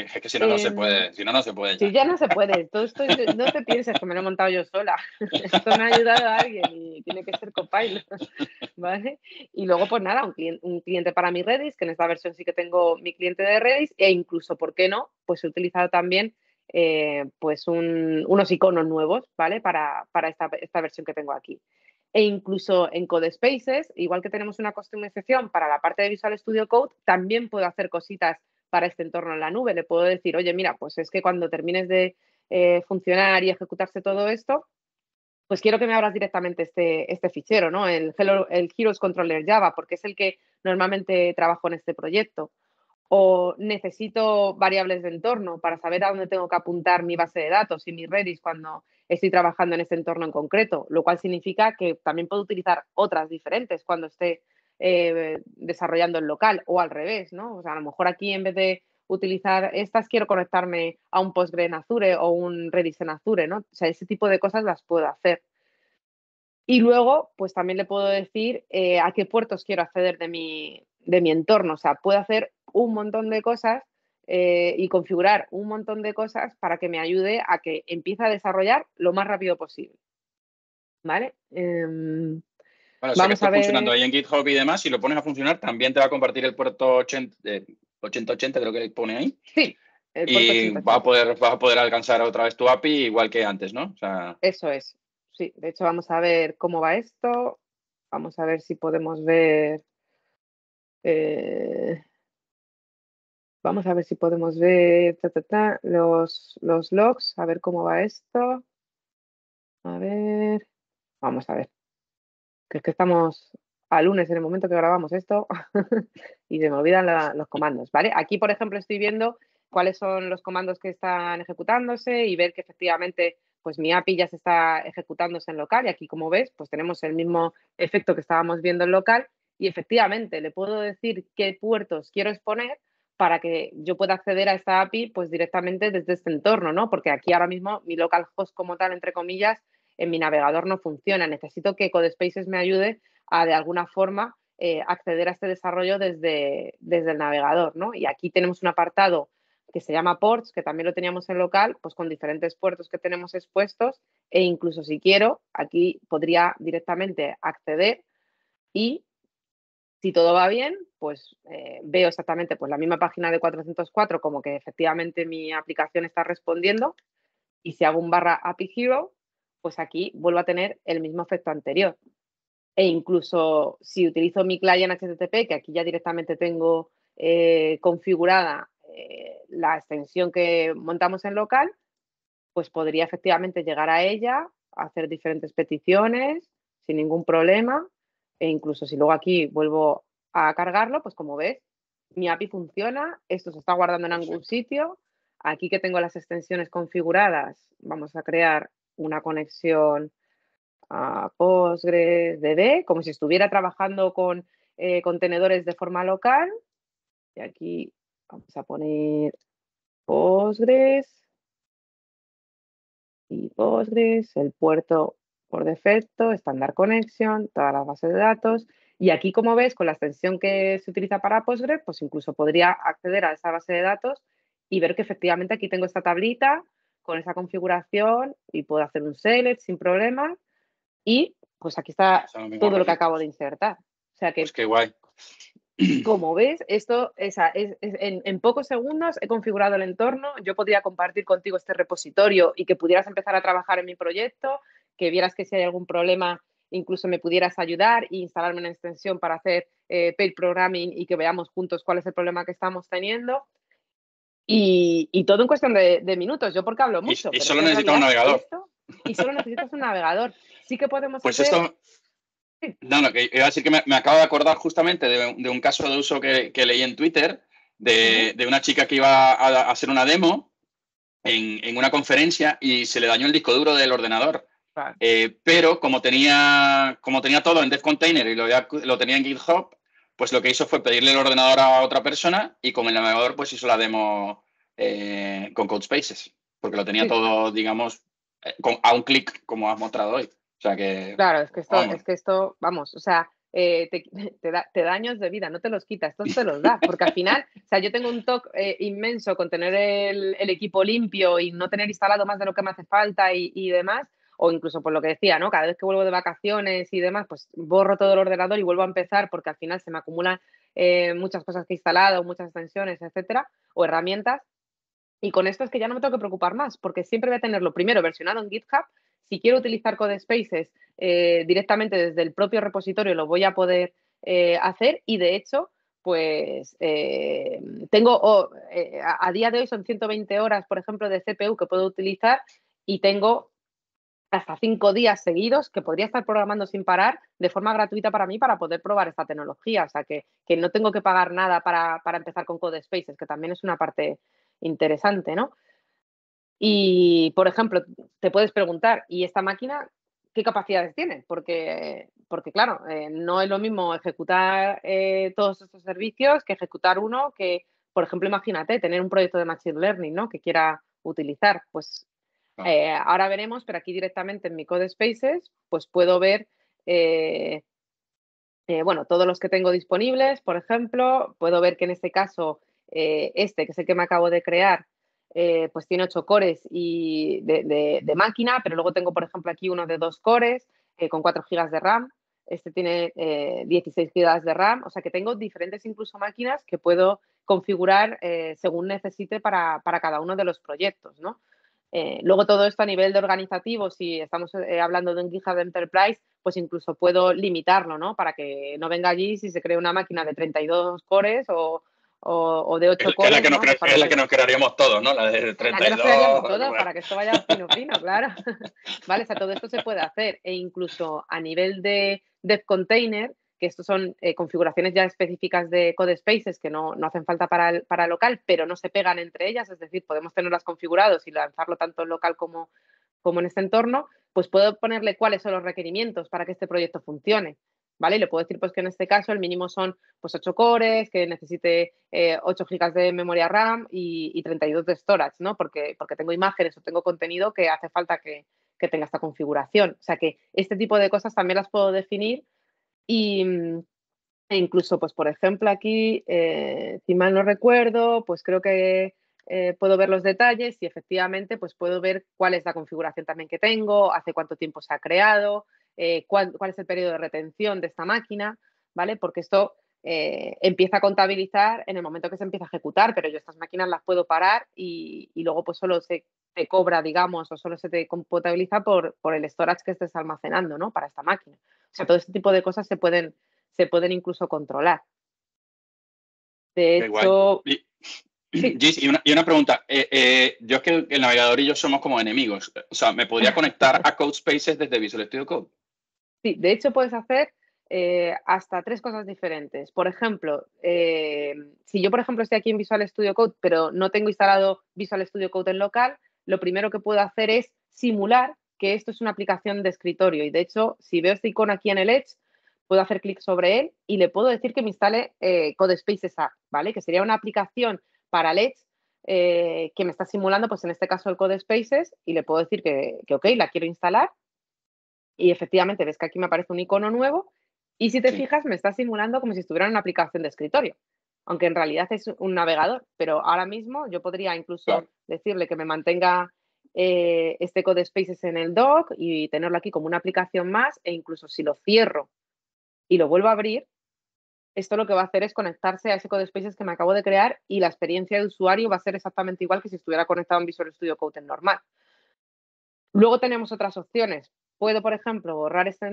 es que si no, no se em, puede. Si no, no se puede. Ya. Si ya no se puede. Todo esto, no te pienses que me lo he montado yo sola. Esto me ha ayudado a alguien y tiene que ser copilot. Y luego, pues nada, un cliente, para mi Redis, que en esta versión sí que tengo mi cliente de Redis, e incluso, ¿por qué no? Pues he utilizado también eh, pues unos iconos nuevos, ¿vale? Para, esta, esta versión que tengo aquí e incluso en Codespaces, igual que tenemos una customización para la parte de Visual Studio Code, también puedo hacer cositas para este entorno en la nube. Le puedo decir, oye, mira, pues es que cuando termines de eh, funcionar y ejecutarse todo esto, pues quiero que me abras directamente este, este fichero, ¿no? El, el Heroes Controller Java, porque es el que normalmente trabajo en este proyecto. O necesito variables de entorno para saber a dónde tengo que apuntar mi base de datos y mi Redis cuando estoy trabajando en este entorno en concreto, lo cual significa que también puedo utilizar otras diferentes cuando esté eh, desarrollando el local o al revés, ¿no? O sea, a lo mejor aquí en vez de utilizar estas, quiero conectarme a un Postgre en Azure o un Redis en Azure, ¿no? O sea, ese tipo de cosas las puedo hacer. Y luego, pues también le puedo decir eh, a qué puertos quiero acceder de mi, de mi entorno. O sea, puedo hacer un montón de cosas eh, y configurar un montón de cosas para que me ayude a que empiece a desarrollar lo más rápido posible. ¿Vale? Em, bueno, Vamos que está funcionando ahí en GitHub y demás, si lo pones a funcionar, también te va a compartir el puerto 80, de 8080, creo que pone ahí. Sí. y va vas a, poder, poder alcanzar otra vez tu API igual que antes, ¿no? Eso es, sí. De hecho, vamos a ver cómo va esto. Vamos a ver si podemos ver. Eh, vamos a ver si podemos ver los, los logs, a ver cómo va esto. A ver. Vamos a ver que es que estamos a lunes en el momento que grabamos esto y se me olvidan los comandos, ¿vale? Aquí, por ejemplo, estoy viendo cuáles son los comandos que están ejecutándose y ver que efectivamente pues mi API ya se está ejecutándose en local y aquí como ves pues tenemos el mismo efecto que estábamos viendo en local y efectivamente le puedo decir qué puertos quiero exponer para que yo pueda acceder a esta API pues directamente desde este entorno, ¿no? Porque aquí ahora mismo mi localhost como tal, entre comillas, en mi navegador no funciona. Necesito que Codespaces me ayude a de alguna forma eh, acceder a este desarrollo desde, desde el navegador. ¿no? Y aquí tenemos un apartado que se llama ports, que también lo teníamos en local, pues con diferentes puertos que tenemos expuestos e incluso si quiero, aquí podría directamente acceder y si todo va bien, pues eh, veo exactamente pues, la misma página de 404 como que efectivamente mi aplicación está respondiendo y si hago un barra API Hero, pues aquí vuelvo a tener el mismo efecto anterior. E incluso si utilizo mi client HTTP, que aquí ya directamente tengo eh, configurada eh, la extensión que montamos en local, pues podría efectivamente llegar a ella, hacer diferentes peticiones sin ningún problema. E incluso si luego aquí vuelvo a cargarlo, pues como ves, mi API funciona, esto se está guardando en algún sitio. Aquí que tengo las extensiones configuradas, vamos a crear una conexión a Postgres, DB, como si estuviera trabajando con eh, contenedores de forma local. Y aquí vamos a poner Postgres y Postgres, el puerto por defecto, estándar connection, todas las bases de datos. Y aquí, como ves, con la extensión que se utiliza para Postgres, pues incluso podría acceder a esa base de datos y ver que efectivamente aquí tengo esta tablita con esa configuración y puedo hacer un select sin problema. Y pues aquí está todo lo que acabo de insertar. O sea que, pues qué guay. Como ves, esto es, en, pocos segundos he configurado el entorno. Yo podría compartir contigo este repositorio y que pudieras empezar a trabajar en mi proyecto, que vieras que si hay algún problema incluso me pudieras ayudar e instalarme una extensión para hacer eh, programming y que veamos juntos cuál es el problema que estamos teniendo. Y, todo en cuestión de, minutos. Yo porque hablo mucho. Y, solo necesitas un navegador. y solo necesitas un navegador. Sí que podemos pues esto... No, no, que iba a decir que me, acabo de acordar justamente de, un caso de uso que, leí en Twitter de, una chica que iba a, hacer una demo en, una conferencia y se le dañó el disco duro del ordenador. Eh, pero como tenía, como tenía todo en Dev Container y lo tenía en GitHub, pues lo que hizo fue pedirle el ordenador a otra persona y con el navegador pues hizo la demo eh, con CodeSpaces, porque lo tenía todo, digamos, eh, a un clic, como has mostrado hoy. O sea que... Claro, es que esto, vamos. es que esto, vamos, o sea, eh, te, da, años de vida, no te los quitas, esto te los da, porque al final, o sea, yo tengo un toque eh, inmenso con tener el, equipo limpio y no tener instalado más de lo que me hace falta y demás, o incluso por lo que decía, ¿no? Cada vez que vuelvo de vacaciones y demás, pues borro todo el ordenador y vuelvo a empezar porque al final se me acumulan eh, muchas cosas que he instalado, muchas extensiones, etcétera, o herramientas. Y con esto es que ya no me tengo que preocupar más, porque siempre voy a tenerlo primero versionado en GitHub. Si quiero utilizar CodeSpaces eh, directamente desde el propio repositorio, lo voy a poder eh, hacer. Y de hecho, pues tengo, a, a, día de hoy son 120 horas, por ejemplo, de CPU que puedo utilizar y tengo hasta cinco días seguidos que podría estar programando sin parar de forma gratuita para mí para poder probar esta tecnología. O sea, que, no tengo que pagar nada para, empezar con Code Spaces, que también es una parte interesante, ¿no? Y, por ejemplo, te puedes preguntar, ¿y esta máquina qué capacidades tiene? Porque, porque claro, eh, no es lo mismo ejecutar eh, todos estos servicios que ejecutar uno que, por ejemplo, imagínate tener un proyecto de Machine Learning, ¿no? Que quiera utilizar, pues Ah. Eh, ahora veremos, pero aquí directamente en mi Code Spaces, pues puedo ver, eh, eh, bueno, todos los que tengo disponibles, por ejemplo, puedo ver que en este caso, este, que es el que me acabo de crear, pues tiene ocho cores y de, máquina, pero luego tengo, por ejemplo, aquí uno de dos cores con 4 GB de RAM. Este tiene 16 GB de RAM, o sea que tengo diferentes incluso máquinas que puedo configurar según necesite para, para cada uno de los proyectos, ¿no? Eh, luego todo esto a nivel de organizativo, si estamos eh, hablando de un GitHub Enterprise, pues incluso puedo limitarlo, ¿no? Para que no venga allí si se cree una máquina de 32 cores o, o, de 8 cores. Es la, que nos, crearíamos todos, ¿no? La de 32. La que nos para que esto vaya fino, fino, claro. vale, o todo esto se puede hacer. E incluso a nivel de, de container, que estos son eh, configuraciones ya específicas de code spaces que no, no hacen falta para, para local, pero no se pegan entre ellas, es decir, podemos tenerlas configurados y lanzarlo tanto en local como, como en este entorno, pues puedo ponerle cuáles son los requerimientos para que este proyecto funcione. ¿Vale? le puedo decir pues, que en este caso el mínimo son pues, 8 cores, que necesite 8 eh, GB de memoria RAM y, y, 32 de storage, ¿no? Porque, porque tengo imágenes o tengo contenido que hace falta que, que tenga esta configuración. O sea que este tipo de cosas también las puedo definir y, mm, e incluso, pues, por ejemplo, aquí, eh, si mal no recuerdo, pues creo que eh, puedo ver los detalles y efectivamente, pues puedo ver cuál es la configuración también que tengo, hace cuánto tiempo se ha creado, eh, cuál, cuál, es el periodo de retención de esta máquina, ¿vale? Porque esto eh, empieza a contabilizar en el momento que se empieza a ejecutar, pero yo estas máquinas las puedo parar y, luego pues solo se te cobra, digamos, o solo se te computabiliza por, por el storage que estés almacenando, ¿no? Para esta máquina. O sea, todo este tipo de cosas se pueden, se pueden incluso controlar. De hecho... Y, una, pregunta. Eh, eh, yo es que el, navegador y yo somos como enemigos. O sea, ¿me podría conectar a CodeSpaces desde Visual Studio Code? Sí, de hecho puedes hacer eh, hasta tres cosas diferentes. Por ejemplo, eh, si yo, por ejemplo, estoy aquí en Visual Studio Code, pero no tengo instalado Visual Studio Code en local, lo primero que puedo hacer es simular que esto es una aplicación de escritorio. Y de hecho, si veo este icono aquí en el Edge, puedo hacer clic sobre él y le puedo decir que me instale Code eh, CodeSpaces App, ¿vale? Que sería una aplicación para el Edge que me está simulando, pues en este caso el Code Spaces, y le puedo decir que, que, ok, la quiero instalar. Y efectivamente ves que aquí me aparece un icono nuevo y si te fijas, me está simulando como si estuviera en una aplicación de escritorio, aunque en realidad es un navegador, pero ahora mismo yo podría incluso decirle que me mantenga eh, este Code Spaces en el doc y tenerlo aquí como una aplicación más e incluso si lo cierro y lo vuelvo a abrir, esto lo que va a hacer es conectarse a ese Code Spaces que me acabo de crear y la experiencia de usuario va a ser exactamente igual que si estuviera conectado en Visual Studio Code en normal. Luego tenemos otras opciones. Puedo, por ejemplo, borrar este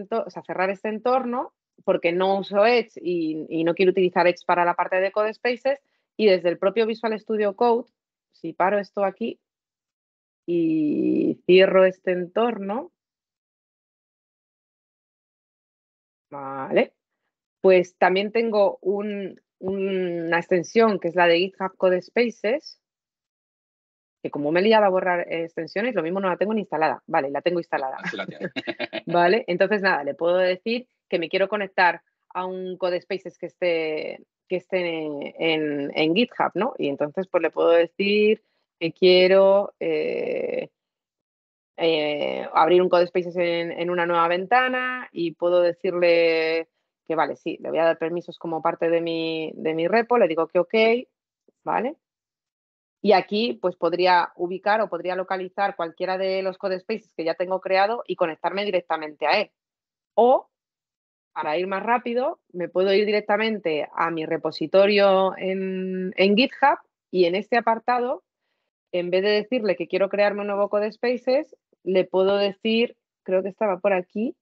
cerrar este entorno porque no uso Edge y, no quiero utilizar Edge para la parte de Code Spaces. Y desde el propio Visual Studio Code, si paro esto aquí y cierro este entorno, vale, pues también tengo una extensión que es la de GitHub Code Spaces, que como me he liado a borrar extensiones, lo mismo no la tengo ni instalada. Vale, la tengo instalada. vale, entonces nada, le puedo decir que me quiero conectar a un code spaces que esté, que esté en, GitHub, ¿no? Y entonces pues le puedo decir que quiero eh, eh, abrir un code spaces en, una nueva ventana y puedo decirle que vale, sí, le voy a dar permisos como parte de mi, de mi repo, le digo que ok, ¿vale? Y aquí pues podría ubicar o podría localizar cualquiera de los codespaces que ya tengo creado y conectarme directamente a él. O para ir más rápido, me puedo ir directamente a mi repositorio en, GitHub y en este apartado, en vez de decirle que quiero crearme un nuevo Codespaces, le puedo decir, creo que estaba por aquí,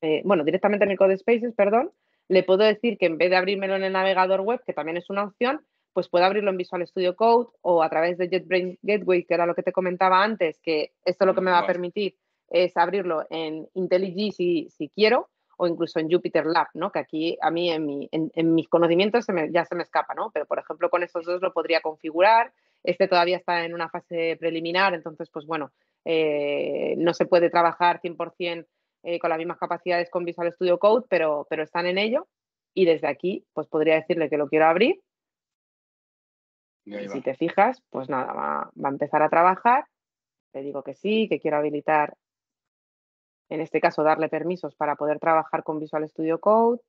eh, bueno, directamente en el Codespaces, perdón, le puedo decir que en vez de abrírmelo en el navegador web, que también es una opción, pues puedo abrirlo en Visual Studio Code o a través de JetBrains Gateway, que era lo que te comentaba antes, que esto lo que me va a permitir es abrirlo en IntelliJ si quiero, incluso en Jupyter Lab, ¿no? que aquí a mí en, mis conocimientos ya se me escapa, ¿no? pero por ejemplo con estos dos lo podría configurar, este todavía está en una fase preliminar, entonces pues bueno, eh, no se puede trabajar 100% eh, con las mismas capacidades con Visual Studio Code, pero, están en ello y desde aquí pues podría decirle que lo quiero abrir. si te fijas, pues nada, va, va a empezar a trabajar le digo que sí, que quiero habilitar en este caso darle permisos para poder trabajar con Visual Studio Code.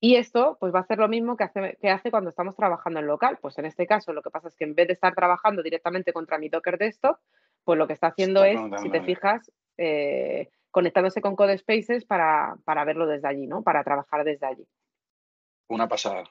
Y esto pues va a hacer lo mismo que hace, que hace cuando estamos trabajando en local. Pues en este caso lo que pasa es que en vez de estar trabajando directamente contra mi Docker Desktop, pues lo que está haciendo es, si te fijas, eh, conectándose con Codespaces para, para verlo desde allí, ¿no? Para trabajar desde allí. Una pasada.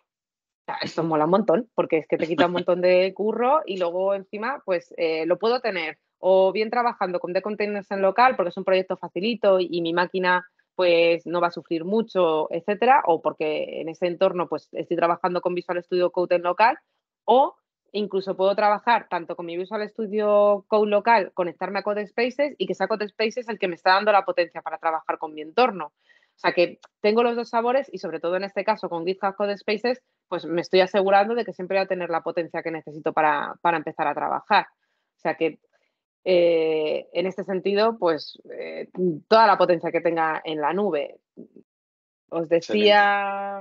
Esto mola un montón, porque es que te quita un montón de curro y luego encima, pues eh, lo puedo tener o bien trabajando con de Containers en local porque es un proyecto facilito y mi máquina pues no va a sufrir mucho, etcétera, o porque en ese entorno pues estoy trabajando con Visual Studio Code en local o incluso puedo trabajar tanto con mi Visual Studio Code local, conectarme a CodeSpaces y que sea CodeSpaces el que me está dando la potencia para trabajar con mi entorno. O sea que tengo los dos sabores y sobre todo en este caso con GitHub CodeSpaces, pues me estoy asegurando de que siempre voy a tener la potencia que necesito para, para empezar a trabajar. O sea que eh, en este sentido, pues eh, toda la potencia que tenga en la nube. Os decía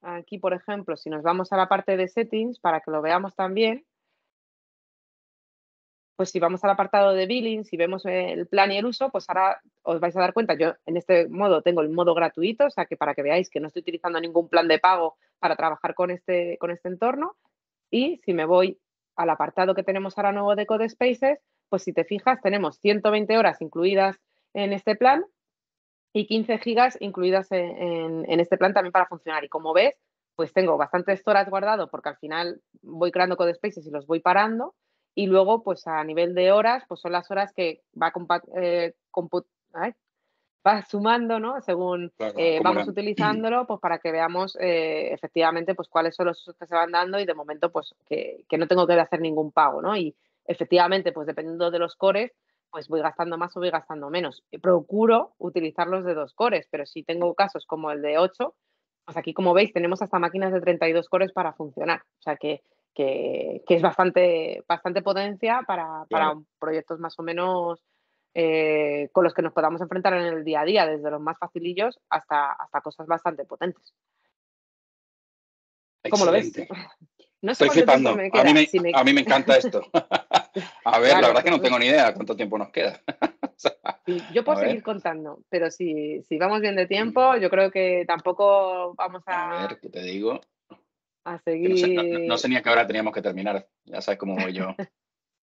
aquí, por ejemplo, si nos vamos a la parte de settings para que lo veamos también, pues si vamos al apartado de billing, si vemos el plan y el uso, pues ahora os vais a dar cuenta, yo en este modo tengo el modo gratuito, o sea que para que veáis que no estoy utilizando ningún plan de pago para trabajar con este, con este entorno. Y si me voy al apartado que tenemos ahora nuevo de Code Spaces, pues si te fijas, tenemos 120 horas incluidas en este plan y 15 gigas incluidas en, este plan también para funcionar. Y como ves, pues tengo bastantes horas guardado porque al final voy creando code spaces y los voy parando. Y luego, pues a nivel de horas, pues son las horas que va, eh, sumando, ¿no? Según eh, vamos utilizándolo, pues para que veamos eh, efectivamente pues cuáles son los usos que se van dando y de momento, pues que, no tengo que hacer ningún pago, ¿no? efectivamente, pues dependiendo de los cores, pues voy gastando más o voy gastando menos. Eh, procuro utilizarlos de dos cores, pero si tengo casos como el de 8, pues aquí como veis tenemos hasta máquinas de 32 cores para funcionar. O sea que, es bastante, bastante potencia para, proyectos más o menos eh, con los que nos podamos enfrentar en el día a día, desde los más facilillos hasta, hasta cosas bastante potentes. ¿Cómo lo ves? No Estoy flipando. a, mí me, encanta esto. a ver, la verdad es que no tengo ni idea cuánto tiempo nos queda. yo puedo seguir contando, pero si, si, vamos bien de tiempo, mm. yo creo que tampoco vamos a. A ver, ¿qué te digo? A seguir. No tenía que ahora teníamos que terminar. Ya sabes cómo voy yo.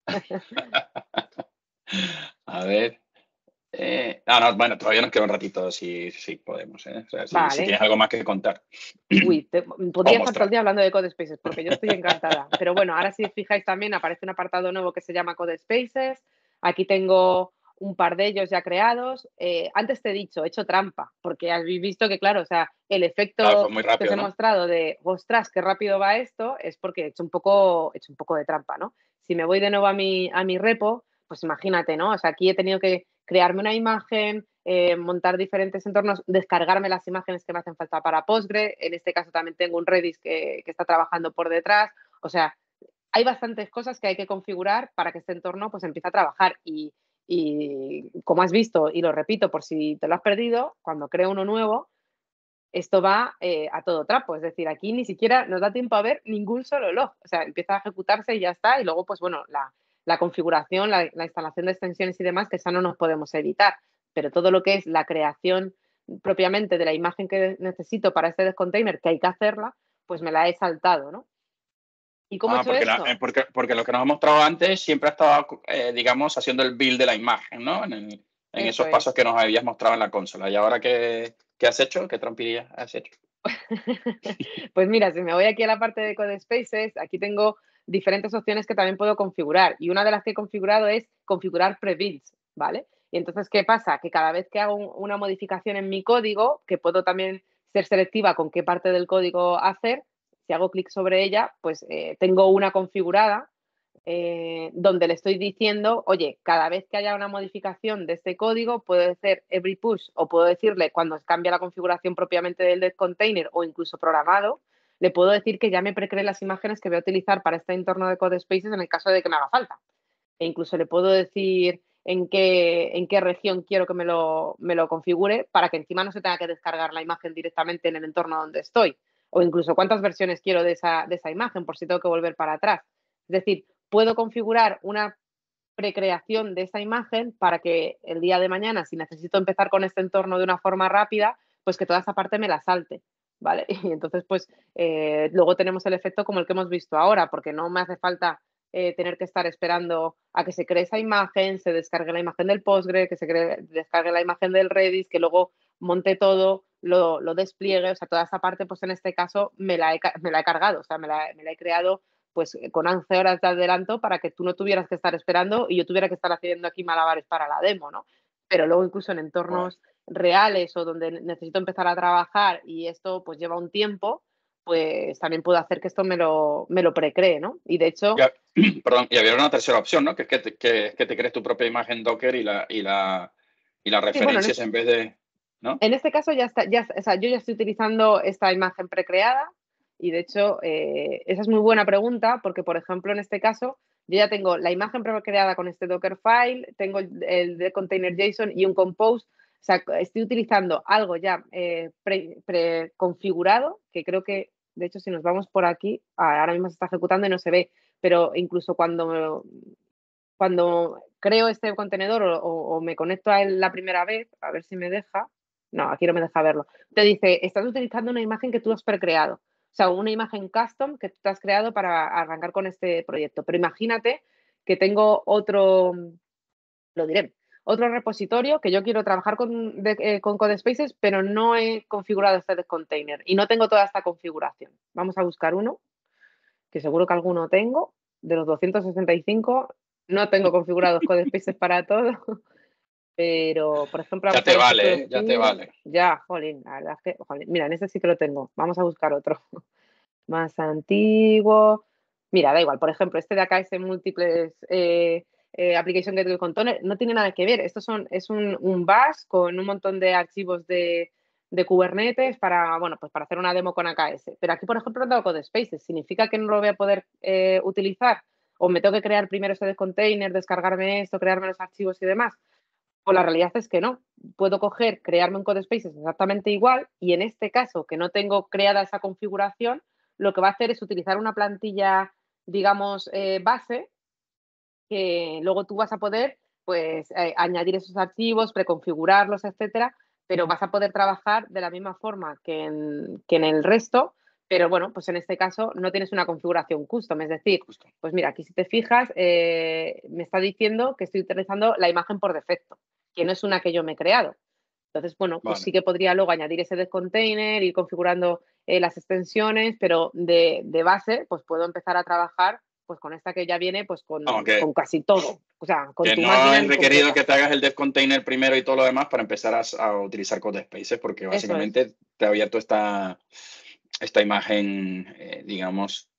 a ver. Eh, ah, no, bueno, todavía nos queda un ratito si, podemos, ¿eh? si, tienes algo más que contar. Uy, te, podría estar todo el día hablando de Code porque yo estoy encantada. Pero bueno, ahora si fijáis también aparece un apartado nuevo que se llama Code Spaces. Aquí tengo un par de ellos ya creados. Eh, antes te he dicho, he hecho trampa, porque habéis visto que, claro, o sea, el efecto que os he mostrado de, ostras, qué rápido va esto, es porque he hecho un poco, hecho un poco de trampa, ¿no? Si me voy de nuevo a mi, a mi repo, pues imagínate, ¿no? O sea, aquí he tenido que crearme una imagen, eh, montar diferentes entornos, descargarme las imágenes que me hacen falta para Postgre. En este caso también tengo un Redis que, está trabajando por detrás. O sea, hay bastantes cosas que hay que configurar para que este entorno pues empiece a trabajar y, como has visto y lo repito por si te lo has perdido, cuando creo uno nuevo, esto va eh, a todo trapo, es decir, aquí ni siquiera nos da tiempo a ver ningún solo log, o sea, empieza a ejecutarse y ya está y luego pues bueno, la, la configuración, la, instalación de extensiones y demás, que esa no nos podemos evitar, pero todo lo que es la creación propiamente de la imagen que necesito para este descontainer que hay que hacerla, pues me la he saltado, ¿no? ¿Y cómo ah, eh, porque, porque, lo que nos ha mostrado antes siempre ha estado, eh, digamos, haciendo el build de la imagen, ¿no? En, esos pasos que nos habías mostrado en la consola. ¿Y ahora qué, has hecho? ¿Qué trampilla has hecho? pues mira, si me voy aquí a la parte de Codespaces, aquí tengo diferentes opciones que también puedo configurar. Y una de las que he configurado es configurar pre ¿vale? Y entonces, ¿qué pasa? Que cada vez que hago una modificación en mi código, que puedo también ser selectiva con qué parte del código hacer, si hago clic sobre ella, pues eh, tengo una configurada eh, donde le estoy diciendo, oye, cada vez que haya una modificación de este código, puedo hacer every push o puedo decirle cuando cambia la configuración propiamente del container o incluso programado, le puedo decir que ya me precree las imágenes que voy a utilizar para este entorno de CodeSpaces en el caso de que me haga falta. E incluso le puedo decir en qué, en qué región quiero que me lo, configure para que encima no se tenga que descargar la imagen directamente en el entorno donde estoy. O incluso cuántas versiones quiero de esa, de esa imagen por si tengo que volver para atrás. Es decir, puedo configurar una precreación de esa imagen para que el día de mañana, si necesito empezar con este entorno de una forma rápida, pues que toda esa parte me la salte. ¿vale? Y entonces, pues eh, luego tenemos el efecto como el que hemos visto ahora, porque no me hace falta eh, tener que estar esperando a que se cree esa imagen, se descargue la imagen del Postgre, que se descargue la imagen del Redis, que luego monte todo, lo, despliegue, o sea, toda esa parte, pues en este caso me la he, cargado, o sea, me la, he creado pues con 11 horas de adelanto para que tú no tuvieras que estar esperando y yo tuviera que estar haciendo aquí malabares para la demo, ¿no? Pero luego incluso en entornos reales o donde necesito empezar a trabajar y esto pues lleva un tiempo, pues también puedo hacer que esto me lo, me lo precree, ¿no? Y de hecho... Y, perdón, y había una tercera opción, ¿no? Que es que te, que, te crees tu propia imagen Docker y la, y la, y las referencias en, vez de... ¿no? En este caso ya está, ya, o sea, yo ya estoy utilizando esta imagen precreada y de hecho eh, esa es muy buena pregunta porque, por ejemplo, en este caso yo ya tengo la imagen precreada con este Dockerfile, tengo el, el de container JSON y un compose o sea, estoy utilizando algo ya eh, preconfigurado, que creo que, de hecho, si nos vamos por aquí, ahora mismo se está ejecutando y no se ve, pero incluso cuando, cuando creo este contenedor o, me conecto a él la primera vez, a ver si me deja, no, aquí no me deja verlo, te dice, estás utilizando una imagen que tú has precreado, o sea, una imagen custom que tú te has creado para arrancar con este proyecto. Pero imagínate que tengo otro, lo diré, otro repositorio que yo quiero trabajar eh, con, CodeSpaces, pero no he configurado este container y no tengo toda esta configuración. Vamos a buscar uno, que seguro que alguno tengo, de los 265. No tengo configurados CodeSpaces para todo, pero por ejemplo... Ya te vale, eh, ya te vale. Ya, jolín, la verdad es que, mira, en este sí que lo tengo. Vamos a buscar otro más antiguo. Mira, da igual, por ejemplo, este de acá este es de eh, múltiples eh, Application Gateway Container, no tiene nada que ver. Esto son, es un, un bus con un montón de archivos de, de Kubernetes para, bueno, pues para hacer una demo con AKS. Pero aquí, por ejemplo, no tengo Codespaces ¿Significa que no lo voy a poder eh, utilizar? ¿O me tengo que crear primero este de container, descargarme esto, crearme los archivos y demás? Pues la realidad es que no. Puedo coger, crearme un Codespaces exactamente igual y en este caso, que no tengo creada esa configuración, lo que va a hacer es utilizar una plantilla, digamos, eh, base que luego tú vas a poder pues eh, añadir esos archivos, preconfigurarlos, etcétera, pero vas a poder trabajar de la misma forma que en, el resto, pero bueno, pues en este caso no tienes una configuración custom, es decir, pues mira, aquí si te fijas, eh, me está diciendo que estoy utilizando la imagen por defecto, que no es una que yo me he creado. Entonces, bueno, pues sí que podría luego añadir ese de container, ir configurando eh, las extensiones, pero de, de, base, pues puedo empezar a trabajar pues con esta que ya viene, pues con, con casi todo. O sea, con que no es requerido que te hagas el dev container primero y todo lo demás para empezar a, utilizar Codespaces porque básicamente te ha abierto esta, esta imagen, eh, digamos,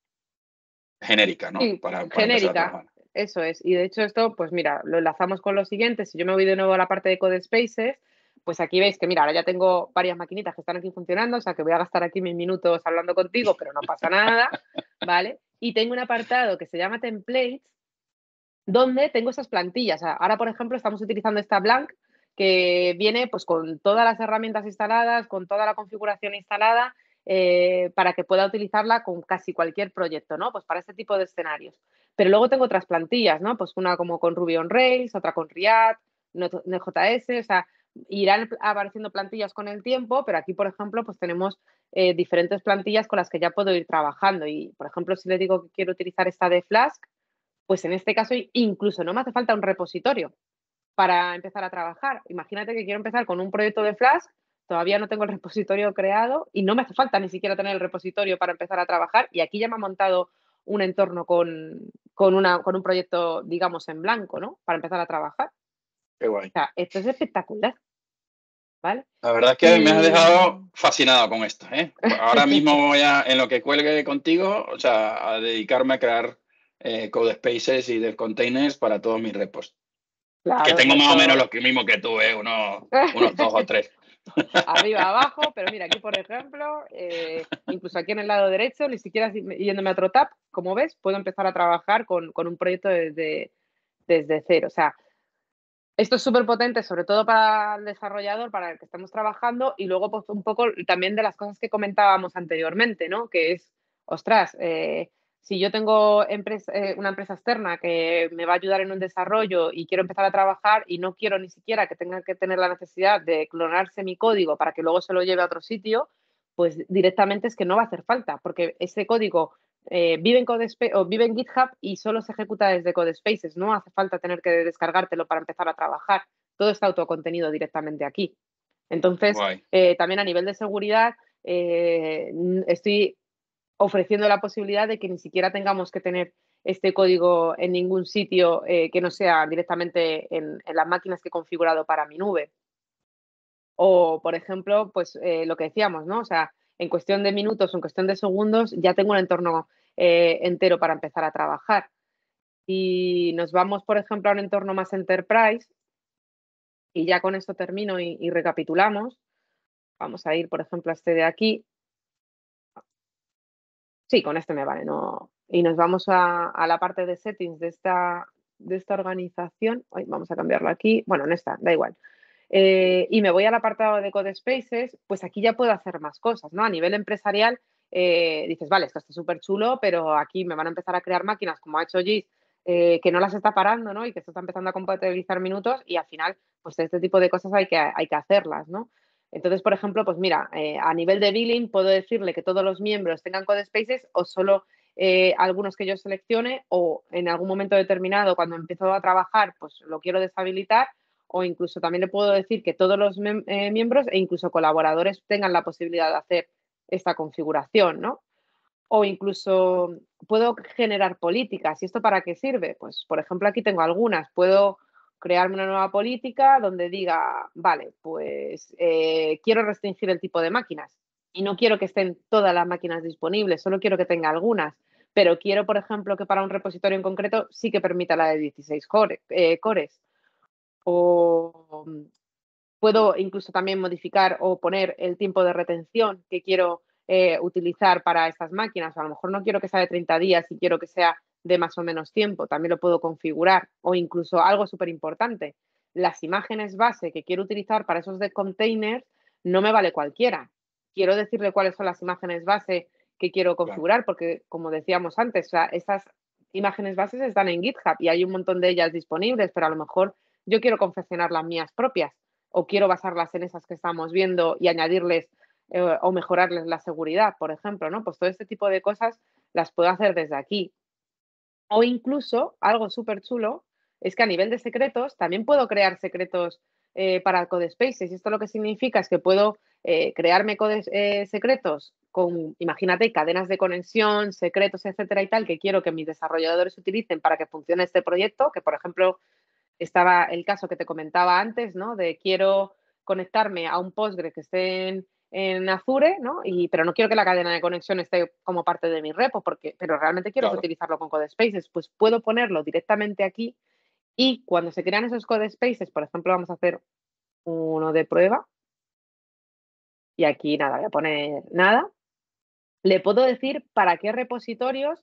genérica, ¿no? para, para genérica. Eso es. Y de hecho esto, pues mira, lo enlazamos con lo siguiente. Si yo me voy de nuevo a la parte de Codespaces, pues aquí veis que mira, ahora ya tengo varias maquinitas que están aquí funcionando, o sea que voy a gastar aquí mis minutos hablando contigo, pero no pasa nada, ¿vale? y tengo un apartado que se llama templates, donde tengo esas plantillas. Ahora, por ejemplo, estamos utilizando esta blank que viene pues con todas las herramientas instaladas, con toda la configuración instalada, eh, para que pueda utilizarla con casi cualquier proyecto, ¿no? Pues para este tipo de escenarios. Pero luego tengo otras plantillas, ¿no? Pues una como con Ruby on Rails, otra con React, Node.js, o sea, irán apareciendo plantillas con el tiempo, pero aquí, por ejemplo, pues tenemos eh, diferentes plantillas con las que ya puedo ir trabajando. Y, por ejemplo, si le digo que quiero utilizar esta de Flask, pues en este caso incluso no me hace falta un repositorio para empezar a trabajar. Imagínate que quiero empezar con un proyecto de Flask, todavía no tengo el repositorio creado y no me hace falta ni siquiera tener el repositorio para empezar a trabajar. Y aquí ya me ha montado un entorno con, con, con un proyecto, digamos, en blanco, ¿no? Para empezar a trabajar. Qué O sea, esto es espectacular. ¿Vale? La verdad es que me has eh, dejado fascinado con esto. ¿eh? Ahora mismo voy a, en lo que cuelgue contigo, o sea, a dedicarme a crear eh, code spaces y del containers para todos mis repos. que tengo más o menos lo mismo que tú, ¿eh? Uno, unos dos o tres. Arriba, abajo, pero mira, aquí por ejemplo, eh, incluso aquí en el lado derecho, ni siquiera yéndome a otro tab, como ves, puedo empezar a trabajar con, con un proyecto desde, desde cero. O sea, esto es súper potente, sobre todo para el desarrollador, para el que estamos trabajando, y luego pues, un poco también de las cosas que comentábamos anteriormente, ¿no? Que es, ostras, eh, si yo tengo eh, una empresa externa que me va a ayudar en un desarrollo y quiero empezar a trabajar y no quiero ni siquiera que tenga que tener la necesidad de clonarse mi código para que luego se lo lleve a otro sitio, pues directamente es que no va a hacer falta, porque ese código eh, vive, en o vive GitHub y solo se ejecuta desde Codespaces. No hace falta tener que descargártelo para empezar a trabajar. Todo está autocontenido directamente aquí. Entonces, eh, también a nivel de seguridad, eh, estoy ofreciendo la posibilidad de que ni siquiera tengamos que tener este código en ningún sitio eh, que no sea directamente en, las máquinas que he configurado para mi nube. O, por ejemplo, pues lo que decíamos, ¿no? O sea, en cuestión de minutos, en cuestión de segundos, ya tengo un entorno eh, entero para empezar a trabajar. Y nos vamos, por ejemplo, a un entorno más enterprise, y ya con esto termino y, recapitulamos. Vamos a ir, por ejemplo, a este de aquí. Sí, con este me vale, no. Y nos vamos a, la parte de settings de esta, de esta organización. vamos a cambiarlo aquí. Bueno, en esta, da igual. Eh, y me voy al apartado de Codespaces, pues aquí ya puedo hacer más cosas, ¿no? A nivel empresarial, eh, dices, vale, esto está súper chulo, pero aquí me van a empezar a crear máquinas como ha hecho GIS, eh, que no las está parando, ¿no? Y que esto está empezando a compatibilizar minutos y al final, pues este tipo de cosas hay que, hay que hacerlas, ¿no? Entonces, por ejemplo, pues mira, a nivel de billing puedo decirle que todos los miembros tengan codespaces o solo algunos que yo seleccione o en algún momento determinado cuando empiezo a trabajar, pues lo quiero deshabilitar o incluso también le puedo decir que todos los eh, miembros e incluso colaboradores tengan la posibilidad de hacer esta configuración, ¿no? O incluso puedo generar políticas. ¿Y esto para qué sirve? Pues, por ejemplo, aquí tengo algunas. Puedo crearme una nueva política donde diga, vale, pues eh, quiero restringir el tipo de máquinas y no quiero que estén todas las máquinas disponibles, solo quiero que tenga algunas. Pero quiero, por ejemplo, que para un repositorio en concreto sí que permita la de 16 eh, cores o mm, puedo incluso también modificar o poner el tiempo de retención que quiero eh, utilizar para estas máquinas. O a lo mejor no quiero que sea de 30 días y quiero que sea de más o menos tiempo. También lo puedo configurar o incluso algo súper importante. Las imágenes base que quiero utilizar para esos de containers no me vale cualquiera. Quiero decirle cuáles son las imágenes base que quiero configurar porque, como decíamos antes, esas imágenes bases están en GitHub y hay un montón de ellas disponibles, pero a lo mejor yo quiero confeccionar las mías propias o quiero basarlas en esas que estamos viendo y añadirles eh, o mejorarles la seguridad, por ejemplo, ¿no? Pues todo este tipo de cosas las puedo hacer desde aquí. O incluso, algo súper chulo, es que a nivel de secretos también puedo crear secretos eh, para Codespaces. Y esto lo que significa es que puedo eh, crearme codes secretos con, imagínate, cadenas de conexión, secretos, etcétera y tal, que quiero que mis desarrolladores utilicen para que funcione este proyecto, que por ejemplo estaba el caso que te comentaba antes, ¿no? De quiero conectarme a un Postgres que esté en, Azure, ¿no? Y, pero no quiero que la cadena de conexión esté como parte de mi repo, porque, pero realmente quiero utilizarlo con CodeSpaces, pues puedo ponerlo directamente aquí y cuando se crean esos CodeSpaces, por ejemplo, vamos a hacer uno de prueba y aquí nada, voy a poner nada. Le puedo decir para qué repositorios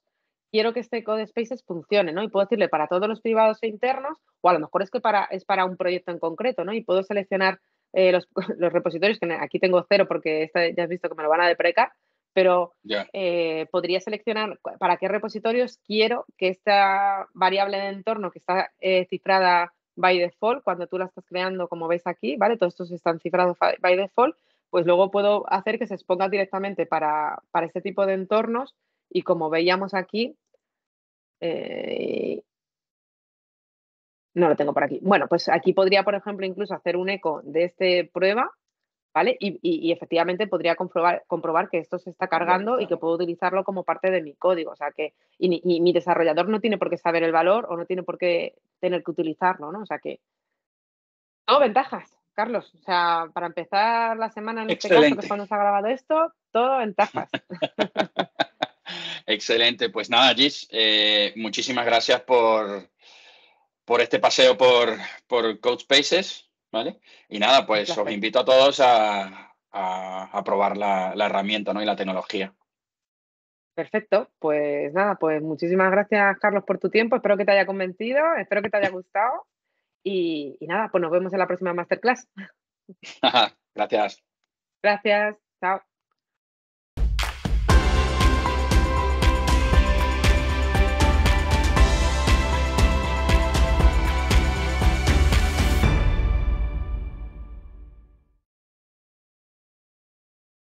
quiero que este Code Spaces funcione, ¿no? Y puedo decirle para todos los privados e internos, o a lo mejor es que para, es para un proyecto en concreto, ¿no? Y puedo seleccionar eh, los, repositorios, que aquí tengo cero porque este, ya has visto que me lo van a deprecar, pero eh, podría seleccionar para qué repositorios quiero que esta variable de entorno que está eh, cifrada by default, cuando tú la estás creando, como ves aquí, ¿vale? Todos estos están cifrados by default, pues luego puedo hacer que se exponga directamente para, para este tipo de entornos y como veíamos aquí, eh, no lo tengo por aquí. Bueno, pues aquí podría, por ejemplo, incluso hacer un eco de este prueba, ¿vale? Y, efectivamente podría comprobar, comprobar, que esto se está cargando y que puedo utilizarlo como parte de mi código. O sea que y, mi desarrollador no tiene por qué saber el valor o no tiene por qué tener que utilizarlo, ¿no? O sea que. No, ventajas, Carlos. O sea, para empezar la semana en este caso, que cuando se ha grabado esto, todo ventajas. Excelente, pues nada, Gis, eh, muchísimas gracias por, por este paseo por, por Code Spaces, ¿vale? Y nada, pues os invito a todos a, a, probar la, herramienta ¿no? y la tecnología. Perfecto, pues nada, pues muchísimas gracias Carlos por tu tiempo, espero que te haya convencido, espero que te haya gustado y, y nada, pues nos vemos en la próxima masterclass. gracias. Gracias, chao.